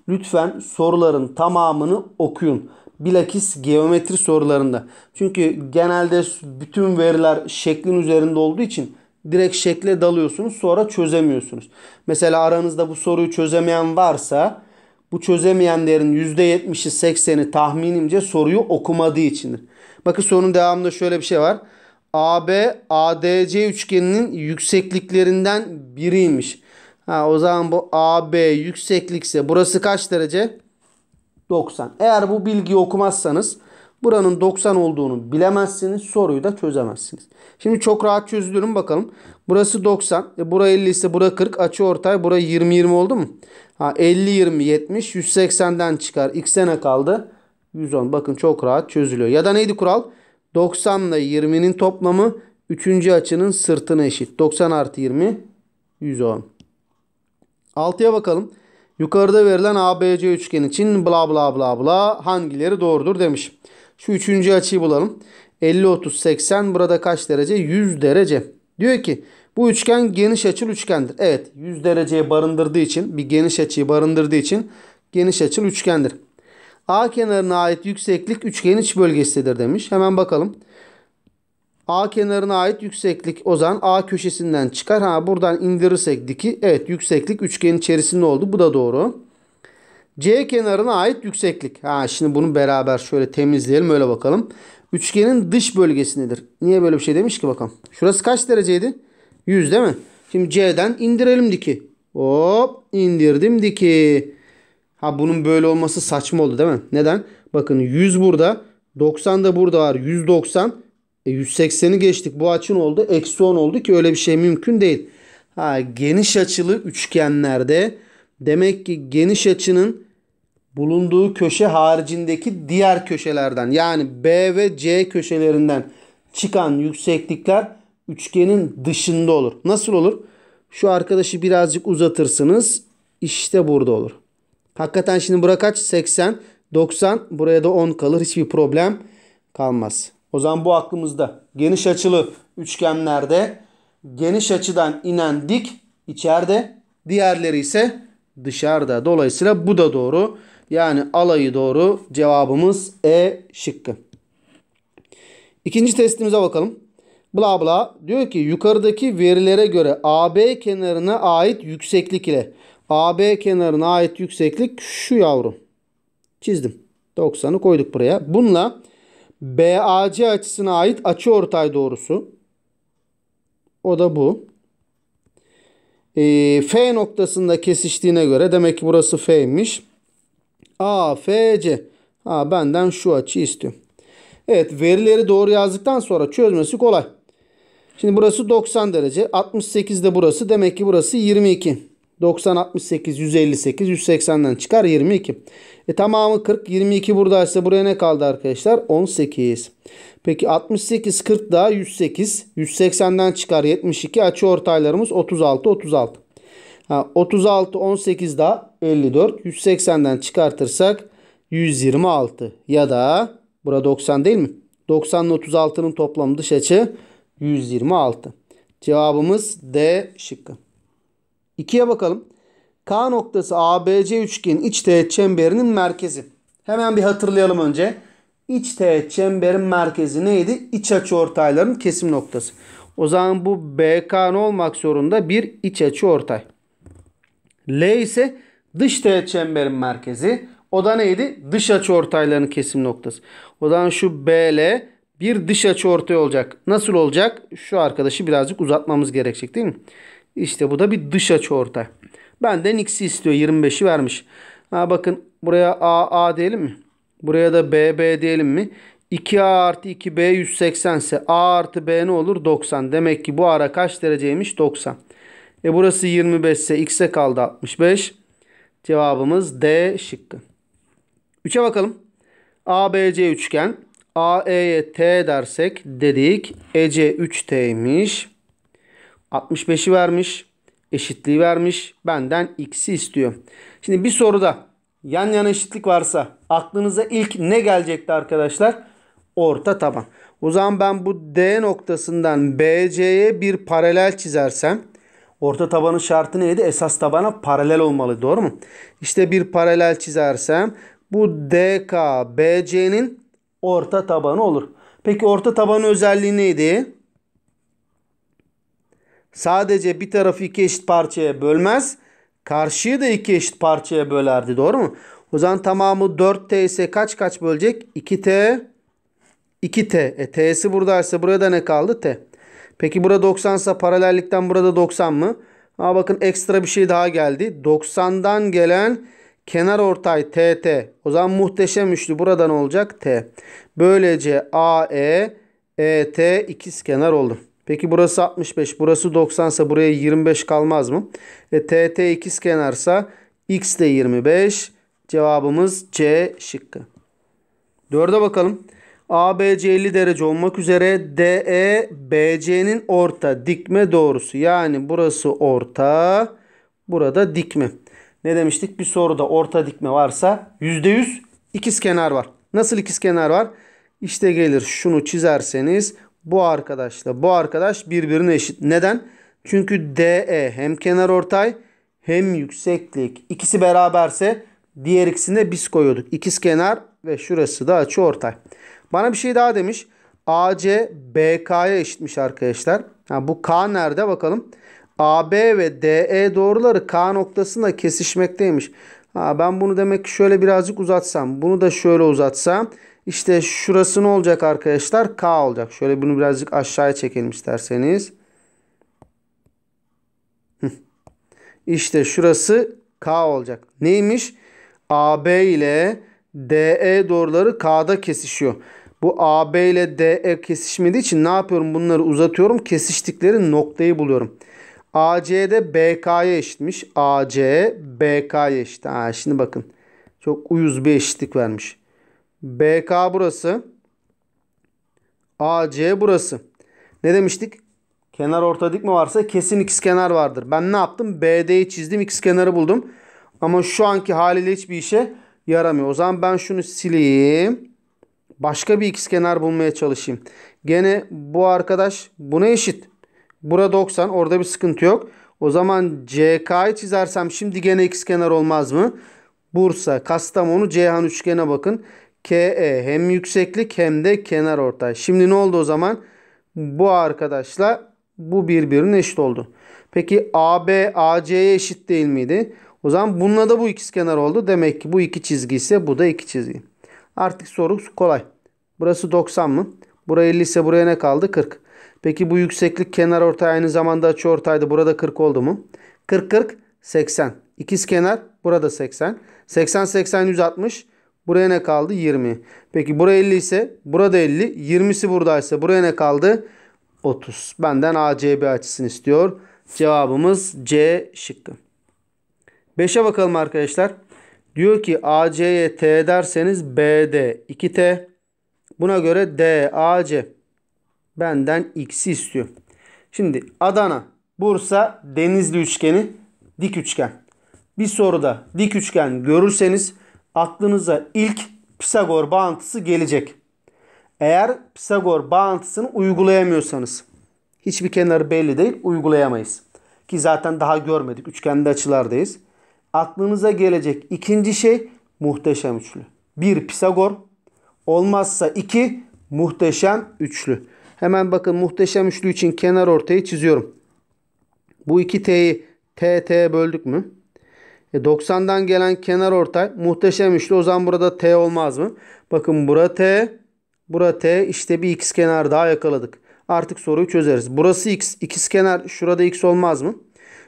Lütfen soruların tamamını okuyun. Bilakis geometri sorularında. Çünkü genelde bütün veriler şeklin üzerinde olduğu için direkt şekle dalıyorsunuz sonra çözemiyorsunuz. Mesela aranızda bu soruyu çözemeyen varsa bu çözemeyenlerin %70'i 80'i tahminimce soruyu okumadığı içindir. Bakın sorunun devamında şöyle bir şey var. AB ADC üçgeninin yüksekliklerinden biriymiş. Ha, o zaman bu AB yükseklikse burası kaç derece? 90. Eğer bu bilgiyi okumazsanız buranın 90 olduğunu bilemezsiniz. Soruyu da çözemezsiniz. Şimdi çok rahat çözülürüm bakalım. Burası 90. E, bura 50 ise bura 40. Açı ortay. Bura 20-20 oldu mu? Ha, 50, 20, 70. 180'den çıkar. X'e ne kaldı? 110. Bakın çok rahat çözülüyor. Ya da neydi kural? Kural. 90 ile 20'nin toplamı 3. açının sırtına eşit. 90 artı 20 110. 6'ya bakalım. Yukarıda verilen ABC üçgen için bla bla bla bla hangileri doğrudur demiş. Şu üçüncü açıyı bulalım. 50, 30, 80 burada kaç derece? 100 derece. Diyor ki bu üçgen geniş açılı üçgendir. Evet 100 dereceye barındırdığı için bir geniş açıyı barındırdığı için geniş açılı üçgendir. A kenarına ait yükseklik üçgenin iç bölgesidir demiş. Hemen bakalım. A kenarına ait yükseklik o zaman A köşesinden çıkar. Ha buradan indirirsek diki. Evet yükseklik üçgenin içerisinde oldu. Bu da doğru. C kenarına ait yükseklik. Ha şimdi bunu beraber şöyle temizleyelim öyle bakalım. Üçgenin dış bölgesi Niye böyle bir şey demiş ki bakalım. Şurası kaç dereceydi? 100 değil mi? Şimdi C'den indirelim diki. Hop indirdim diki. Ha bunun böyle olması saçma oldu değil mi? Neden? Bakın 100 burada. 90 da burada var. 190. E 180'i geçtik. Bu açın oldu. Eksi 10 oldu ki öyle bir şey mümkün değil. Ha geniş açılı üçgenlerde demek ki geniş açının bulunduğu köşe haricindeki diğer köşelerden yani B ve C köşelerinden çıkan yükseklikler üçgenin dışında olur. Nasıl olur? Şu arkadaşı birazcık uzatırsınız. İşte burada olur. Hakikaten şimdi bura kaç? 80, 90. Buraya da 10 kalır. Hiçbir problem kalmaz. O zaman bu aklımızda. Geniş açılı üçgenlerde geniş açıdan inen dik içeride. Diğerleri ise dışarıda. Dolayısıyla bu da doğru. Yani alayı doğru. Cevabımız E şıkkı. İkinci testimize bakalım. Bla bla diyor ki yukarıdaki verilere göre AB kenarına ait yükseklik ile AB kenarına ait yükseklik şu yavrum. Çizdim. 90'ı koyduk buraya. Bununla BAC açısına ait açı ortay doğrusu. O da bu. E, F noktasında kesiştiğine göre demek ki burası F'ymiş. A, Ha, benden şu açı istiyorum. Evet verileri doğru yazdıktan sonra çözmesi kolay. Şimdi burası 90 derece. 68 de burası. Demek ki burası 22. 90, 68, 158, 180'den çıkar 22. E tamamı 40, 22 buradaysa buraya ne kaldı arkadaşlar? 18. Peki 68, 40 daha 108, 180'den çıkar 72. Açı ortaylarımız 36, 36. Ha, 36, 18 daha 54. 180'den çıkartırsak 126 ya da bura 90 değil mi? 90 ile 36'nın toplamı dış açı 126. Cevabımız D şıkkı. 2'ye bakalım. K noktası ABC üçgenin iç teğet çemberinin merkezi. Hemen bir hatırlayalım önce. İç teğet çemberin merkezi neydi? İç açıortayların kesim noktası. O zaman bu BK ne olmak zorunda? Bir iç açıortay. L ise dış teğet çemberin merkezi. O da neydi? Dış açıortayların kesim noktası. O zaman şu BL bir dış açıortay olacak. Nasıl olacak? Şu arkadaşı birazcık uzatmamız gerekecek değil mi? İşte bu da bir dış açı ortay. Benden x'i istiyor. 25'i vermiş. Ha bakın buraya a a diyelim mi? Buraya da b b diyelim mi? 2a artı 2b 180 ise a artı b ne olur? 90. Demek ki bu ara kaç dereceymiş? 90. E burası 25 ise x'e kaldı 65. Cevabımız D şıkkı. 3'e bakalım. ABC üçgen. AE'ye T dersek dedik. EC 3T'ymiş. 65'i vermiş. Eşitliği vermiş. Benden x'i istiyor. Şimdi bir soruda yan yana eşitlik varsa aklınıza ilk ne gelecekti arkadaşlar? Orta taban. O zaman ben bu D noktasından BC'ye bir paralel çizersem orta tabanın şartı neydi? Esas tabana paralel olmalı doğru mu? İşte bir paralel çizersem bu DK BC'nin orta tabanı olur. Peki orta tabanın özelliği neydi? Sadece bir tarafı iki eşit parçaya bölmez. Karşıyı da iki eşit parçaya bölerdi. Doğru mu? O zaman tamamı 4T ise kaç kaç bölecek? 2T 2T. E T'si buradaysa buraya da ne kaldı? T. Peki burada 90 ise paralellikten burada 90 mı? Ama bakın ekstra bir şey daha geldi. 90'dan gelen kenar ortay TT. O zaman muhteşem üçlü buradan olacak T. Böylece AE ET ikiz kenar oldu. Peki burası 65, burası 90 ise buraya 25 kalmaz mı? E, TT ikiz X de 25. Cevabımız C şıkkı. Dörde bakalım. ABC 50 derece olmak üzere DE BC'nin orta dikme doğrusu. Yani burası orta, burada dikme. Ne demiştik? Bir soruda orta dikme varsa %100 ikiz kenar var. Nasıl ikiz var? İşte gelir şunu çizerseniz bu arkadaşla bu arkadaş birbirine eşit. Neden? Çünkü DE hem kenar ortay hem yükseklik ikisi beraberse diğer ikisini de biz koyuyorduk. İkiz kenar ve şurası da açı ortay. Bana bir şey daha demiş. AC BK'ya eşitmiş arkadaşlar. Ha, bu K nerede bakalım. AB ve DE doğruları K noktasında kesişmekteymiş. Ha, ben bunu demek ki şöyle birazcık uzatsam. Bunu da şöyle uzatsam. İşte şurası ne olacak arkadaşlar? K olacak. Şöyle bunu birazcık aşağıya çekelim isterseniz. İşte şurası K olacak. Neymiş? AB ile DE doğruları K'da kesişiyor. Bu AB ile DE kesişmediği için ne yapıyorum? Bunları uzatıyorum. Kesiştikleri noktayı buluyorum. AC'de BK'ya eşitmiş. AC BK'ya eşit. Ha, şimdi bakın. Çok uyuz bir eşitlik vermiş. BK burası. AC burası. Ne demiştik? Kenar orta dik mi varsa kesin x kenar vardır. Ben ne yaptım? BD'yi çizdim, x kenarı buldum. Ama şu anki haliyle hiçbir işe yaramıyor. O zaman ben şunu sileyim. Başka bir x kenar bulmaya çalışayım. Gene bu arkadaş buna eşit. Bura 90. Orada bir sıkıntı yok. O zaman CK'yı çizersem şimdi gene x kenar olmaz mı? Bursa, Kastamonu, Ceyhan üçgene bakın. KE hem yükseklik hem de kenar ortay. Şimdi ne oldu o zaman? Bu arkadaşla bu birbirinin eşit oldu. Peki AB AC'ye eşit değil miydi? O zaman bununla da bu ikisi kenar oldu. Demek ki bu iki çizgi ise bu da iki çizgi. Artık soru kolay. Burası 90 mı? Buraya 50 ise buraya ne kaldı? 40. Peki bu yükseklik kenar ortay aynı zamanda açı ortaydı. Burada 40 oldu mu? 40 40 80. İkiz kenar burada 80. 80 80 160. Buraya ne kaldı? 20. Peki buraya 50 ise burada 50. 20'si buradaysa buraya ne kaldı? 30. Benden ACB açısını istiyor. Cevabımız C şıkkı. 5'e bakalım arkadaşlar. Diyor ki AC'ye T derseniz BD 2T. Buna göre DAC benden X'i istiyor. Şimdi Adana, Bursa, Denizli üçgeni dik üçgen. Bir soruda dik üçgen görürseniz aklınıza ilk Pisagor bağıntısı gelecek. Eğer Pisagor bağıntısını uygulayamıyorsanız hiçbir kenarı belli değil uygulayamayız. Ki zaten daha görmedik üçgende açılardayız. Aklınıza gelecek ikinci şey muhteşem üçlü. Bir Pisagor olmazsa iki muhteşem üçlü. Hemen bakın muhteşem üçlü için kenar ortayı çiziyorum. Bu iki T'yi TT böldük mü? E 90'dan gelen kenar ortay muhteşem üçlü. O zaman burada T olmaz mı? Bakın bura T. Bura T. İşte bir x kenar daha yakaladık. Artık soruyu çözeriz. Burası x. ikiz kenar şurada x olmaz mı?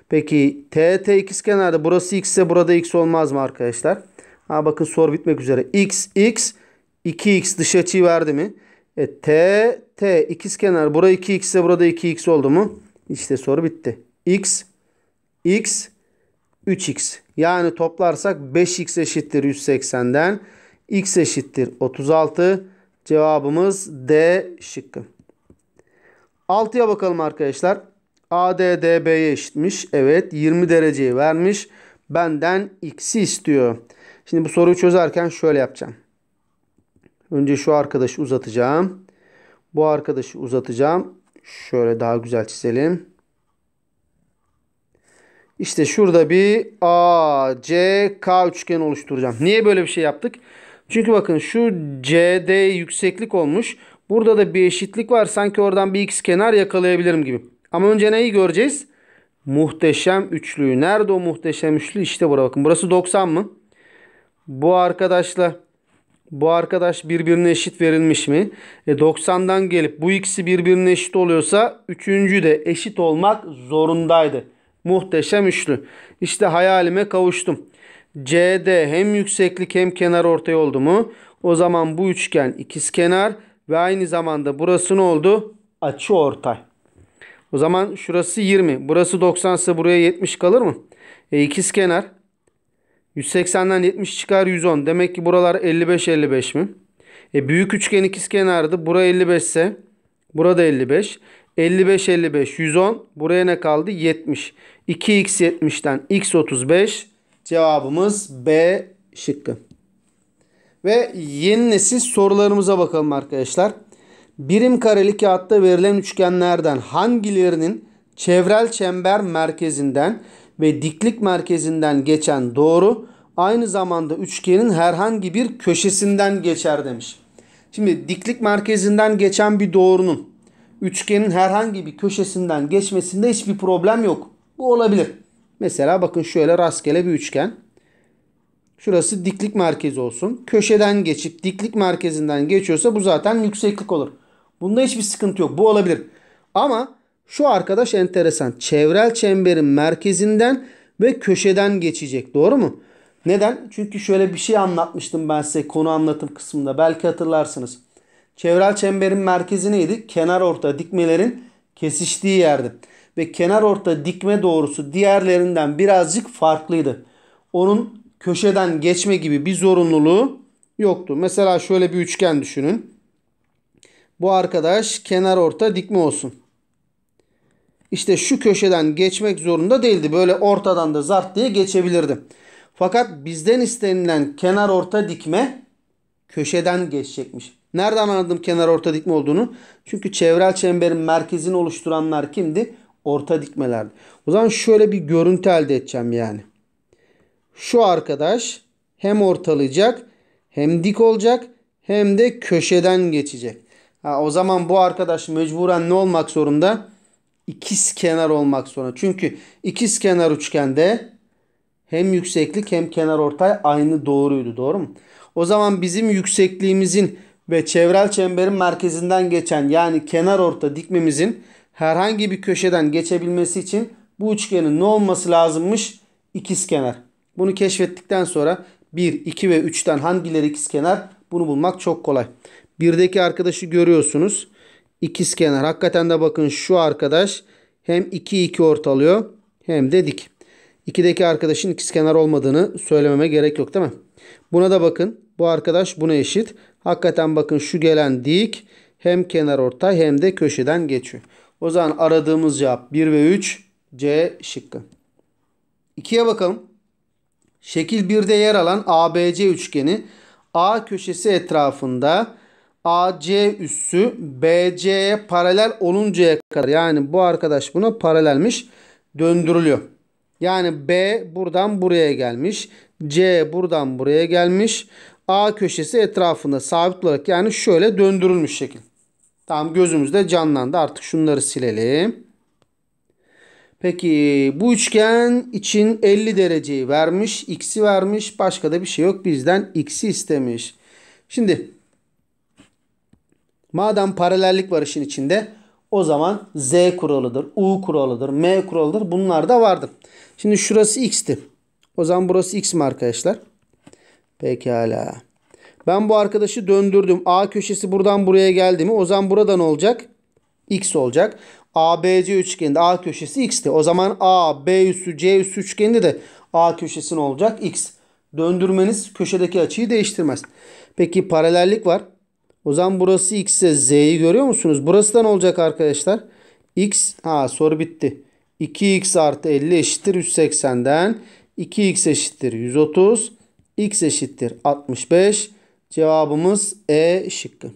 Peki T, T ikiz kenarda burası x ise burada x olmaz mı arkadaşlar? Ha bakın soru bitmek üzere. X, X, 2X dış açıyı verdi mi? E, T, T ikiz kenar. Bura 2X ise burada 2X oldu mu? İşte soru bitti. X, X, 3X. Yani toplarsak 5x eşittir 180'den. x eşittir 36. Cevabımız D şıkkı. 6'ya bakalım arkadaşlar. AD eşitmiş. Evet 20 dereceyi vermiş. Benden x'i istiyor. Şimdi bu soruyu çözerken şöyle yapacağım. Önce şu arkadaşı uzatacağım. Bu arkadaşı uzatacağım. Şöyle daha güzel çizelim. İşte şurada bir A, C, K üçgen oluşturacağım. Niye böyle bir şey yaptık? Çünkü bakın şu CD yükseklik olmuş. Burada da bir eşitlik var. Sanki oradan bir x kenar yakalayabilirim gibi. Ama önce neyi göreceğiz? Muhteşem üçlüyü. Nerede o muhteşem üçlü? İşte burada bakın. Burası 90 mı? Bu arkadaşla bu arkadaş birbirine eşit verilmiş mi? E 90'dan gelip bu ikisi birbirine eşit oluyorsa üçüncü de eşit olmak zorundaydı. Muhteşem üçlü. İşte hayalime kavuştum. CD hem yükseklik hem kenar ortaya oldu mu? O zaman bu üçgen ikiz kenar ve aynı zamanda burası ne oldu? Açı ortay. O zaman şurası 20. Burası 90 ise buraya 70 kalır mı? E ikiz kenar. 180'den 70 çıkar 110. Demek ki buralar 55-55 mi? E büyük üçgen ikiz kenardı. Bura 55 ise burada 55. 55 55 110. Buraya ne kaldı? 70. 2x 70'ten x 35. Cevabımız B şıkkı. Ve yeni nesil sorularımıza bakalım arkadaşlar. Birim kareli kağıtta verilen üçgenlerden hangilerinin çevrel çember merkezinden ve diklik merkezinden geçen doğru aynı zamanda üçgenin herhangi bir köşesinden geçer demiş. Şimdi diklik merkezinden geçen bir doğrunun üçgenin herhangi bir köşesinden geçmesinde hiçbir problem yok. Bu olabilir. Mesela bakın şöyle rastgele bir üçgen. Şurası diklik merkezi olsun. Köşeden geçip diklik merkezinden geçiyorsa bu zaten yükseklik olur. Bunda hiçbir sıkıntı yok. Bu olabilir. Ama şu arkadaş enteresan. Çevrel çemberin merkezinden ve köşeden geçecek. Doğru mu? Neden? Çünkü şöyle bir şey anlatmıştım ben size konu anlatım kısmında. Belki hatırlarsınız. Çevrel çemberin merkezi neydi? Kenar orta dikmelerin kesiştiği yerdi. Ve kenar orta dikme doğrusu diğerlerinden birazcık farklıydı. Onun köşeden geçme gibi bir zorunluluğu yoktu. Mesela şöyle bir üçgen düşünün. Bu arkadaş kenar orta dikme olsun. İşte şu köşeden geçmek zorunda değildi. Böyle ortadan da zart diye geçebilirdi. Fakat bizden istenilen kenar orta dikme köşeden geçecekmiş. Nereden anladım kenar orta dikme olduğunu? Çünkü çevrel çemberin merkezini oluşturanlar kimdi? Orta dikmelerdi. O zaman şöyle bir görüntü elde edeceğim yani. Şu arkadaş hem ortalayacak hem dik olacak hem de köşeden geçecek. Ha, o zaman bu arkadaş mecburen ne olmak zorunda? İkiz kenar olmak zorunda. Çünkü ikiz kenar üçgende hem yükseklik hem kenar ortay aynı doğruydu. Doğru mu? O zaman bizim yüksekliğimizin ve çevrel çemberin merkezinden geçen yani kenar orta dikmemizin herhangi bir köşeden geçebilmesi için bu üçgenin ne olması lazımmış? İkiz kenar. Bunu keşfettikten sonra 1, 2 ve 3'ten hangileri ikiz kenar? Bunu bulmak çok kolay. Birdeki arkadaşı görüyorsunuz. İkiz kenar. Hakikaten de bakın şu arkadaş hem 2 2 ortalıyor hem de dik. 2'deki arkadaşın ikiz kenar olmadığını söylememe gerek yok değil mi? Buna da bakın. Bu arkadaş buna eşit. Hakikaten bakın şu gelen dik hem kenar ortay hem de köşeden geçiyor. O zaman aradığımız cevap 1 ve 3 C şıkkı. 2'ye bakalım. Şekil 1'de yer alan ABC üçgeni A köşesi etrafında AC üssü BC'ye paralel oluncaya kadar yani bu arkadaş buna paralelmiş döndürülüyor. Yani B buradan buraya gelmiş. C buradan buraya gelmiş. A köşesi etrafında sabit olarak yani şöyle döndürülmüş şekil. Tamam gözümüzde canlandı. Artık şunları silelim. Peki bu üçgen için 50 dereceyi vermiş. X'i vermiş. Başka da bir şey yok. Bizden X'i istemiş. Şimdi madem paralellik var işin içinde o zaman Z kuralıdır. U kuralıdır. M kuralıdır. Bunlar da vardır. Şimdi şurası X'ti. O zaman burası X mi arkadaşlar? Pekala. Ben bu arkadaşı döndürdüm. A köşesi buradan buraya geldi mi? O zaman buradan olacak. X olacak. ABC üçgeninde A köşesi X'ti. O zaman A, B üssü, C üssü üçgeninde de A köşesi ne olacak? X. Döndürmeniz köşedeki açıyı değiştirmez. Peki paralellik var. O zaman burası X ise Z'yi görüyor musunuz? Burası da ne olacak arkadaşlar? X. Ha soru bitti. 2X artı 50 eşittir 180'den. 2X eşittir 130. X eşittir 65. Cevabımız E şıkkı.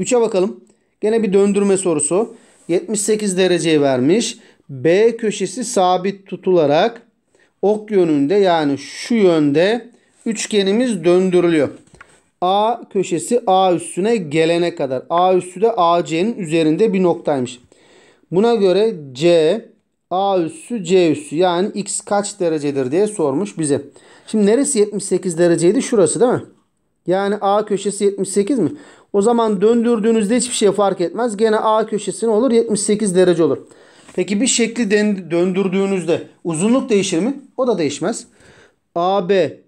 3'e bakalım. Gene bir döndürme sorusu. 78 dereceyi vermiş. B köşesi sabit tutularak ok yönünde yani şu yönde üçgenimiz döndürülüyor. A köşesi A üstüne gelene kadar. A üstü de AC'nin üzerinde bir noktaymış. Buna göre C A üssü C üssü yani x kaç derecedir diye sormuş bize. Şimdi neresi 78 dereceydi? Şurası değil mi? Yani A köşesi 78 mi? O zaman döndürdüğünüzde hiçbir şey fark etmez. Gene A köşesi ne olur? 78 derece olur. Peki bir şekli döndürdüğünüzde uzunluk değişir mi? O da değişmez. AB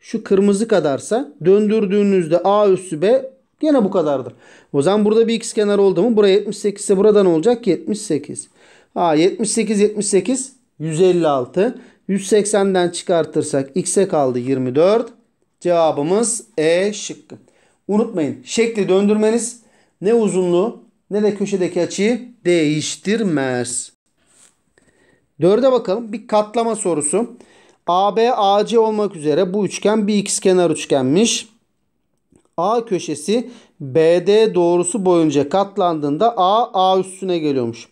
şu kırmızı kadarsa döndürdüğünüzde A üssü B gene bu kadardır. O zaman burada bir x kenar oldu mu? Buraya 78 ise buradan olacak 78. Aa, 78 78 156. 180'den çıkartırsak x'e kaldı 24. Cevabımız E şıkkı. Unutmayın şekli döndürmeniz ne uzunluğu ne de köşedeki açıyı değiştirmez. Dörde bakalım. Bir katlama sorusu. AB AC olmak üzere bu üçgen bir x kenar üçgenmiş. A köşesi BD doğrusu boyunca katlandığında A A üstüne geliyormuş.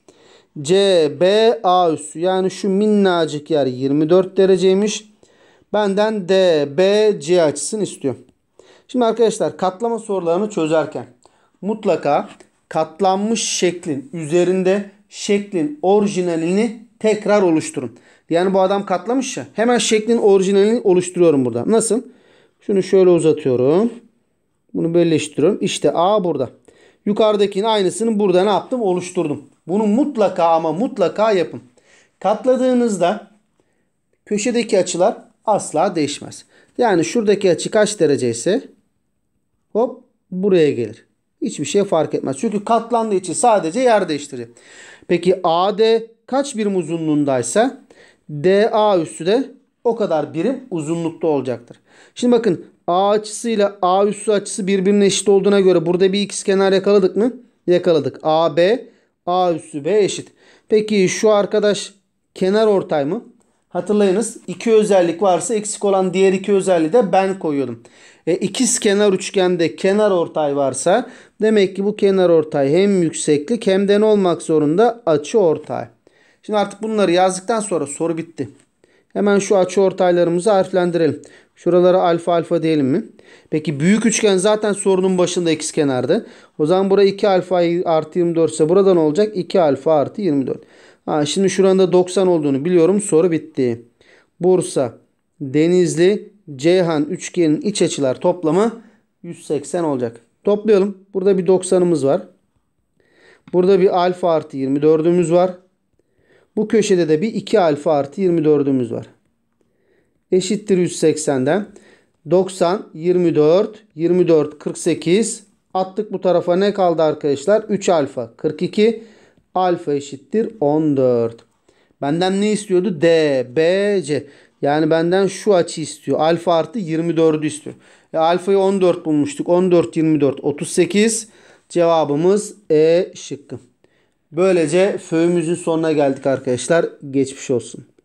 CBA üstü yani şu minnacık yer 24 dereceymiş. Benden DBC açısını istiyor. Şimdi arkadaşlar katlama sorularını çözerken mutlaka katlanmış şeklin üzerinde şeklin orijinalini tekrar oluşturun. Yani bu adam katlamış ya. Hemen şeklin orijinalini oluşturuyorum burada. Nasıl? Şunu şöyle uzatıyorum. Bunu böyleleştiriyorum. İşte A burada. Yukarıdakinin aynısını burada ne yaptım? Oluşturdum. Bunu mutlaka ama mutlaka yapın. Katladığınızda köşedeki açılar asla değişmez. Yani şuradaki açı kaç derece ise hop buraya gelir. Hiçbir şey fark etmez. Çünkü katlandığı için sadece yer değiştirir. Peki AD kaç birim uzunluğundaysa DA üssü de o kadar birim uzunlukta olacaktır. Şimdi bakın A açısı ile A üssü açısı birbirine eşit olduğuna göre burada bir ikiz kenar yakaladık mı? Yakaladık. AB A üssü B eşit. Peki şu arkadaş kenar ortay mı? Hatırlayınız iki özellik varsa eksik olan diğer iki özelliği de ben koyuyordum. E, ikiz kenar üçgende kenar ortay varsa demek ki bu kenar ortay hem yükseklik hem de ne olmak zorunda açı ortay. Şimdi artık bunları yazdıktan sonra soru bitti. Hemen şu açı ortaylarımızı harflendirelim. Şuralara alfa alfa diyelim mi? Peki büyük üçgen zaten sorunun başında x kenarda. O zaman buraya 2 alfa artı 24 ise burada ne olacak? 2 alfa artı 24. Ha, şimdi şuranın da 90 olduğunu biliyorum. Soru bitti. Bursa, Denizli, Ceyhan üçgenin iç açılar toplamı 180 olacak. Toplayalım. Burada bir 90'ımız var. Burada bir alfa artı 24'ümüz var. Bu köşede de bir 2 alfa artı 24'ümüz var. Eşittir 180'den. 90, 24, 24, 48. Attık bu tarafa ne kaldı arkadaşlar? 3 alfa. 42 alfa eşittir 14. Benden ne istiyordu? D, B, C. Yani benden şu açı istiyor. Alfa artı 24'ü istiyor. E, alfayı 14 bulmuştuk. 14, 24, 38. Cevabımız E şıkkı. Böylece föyümüzün sonuna geldik arkadaşlar. Geçmiş olsun.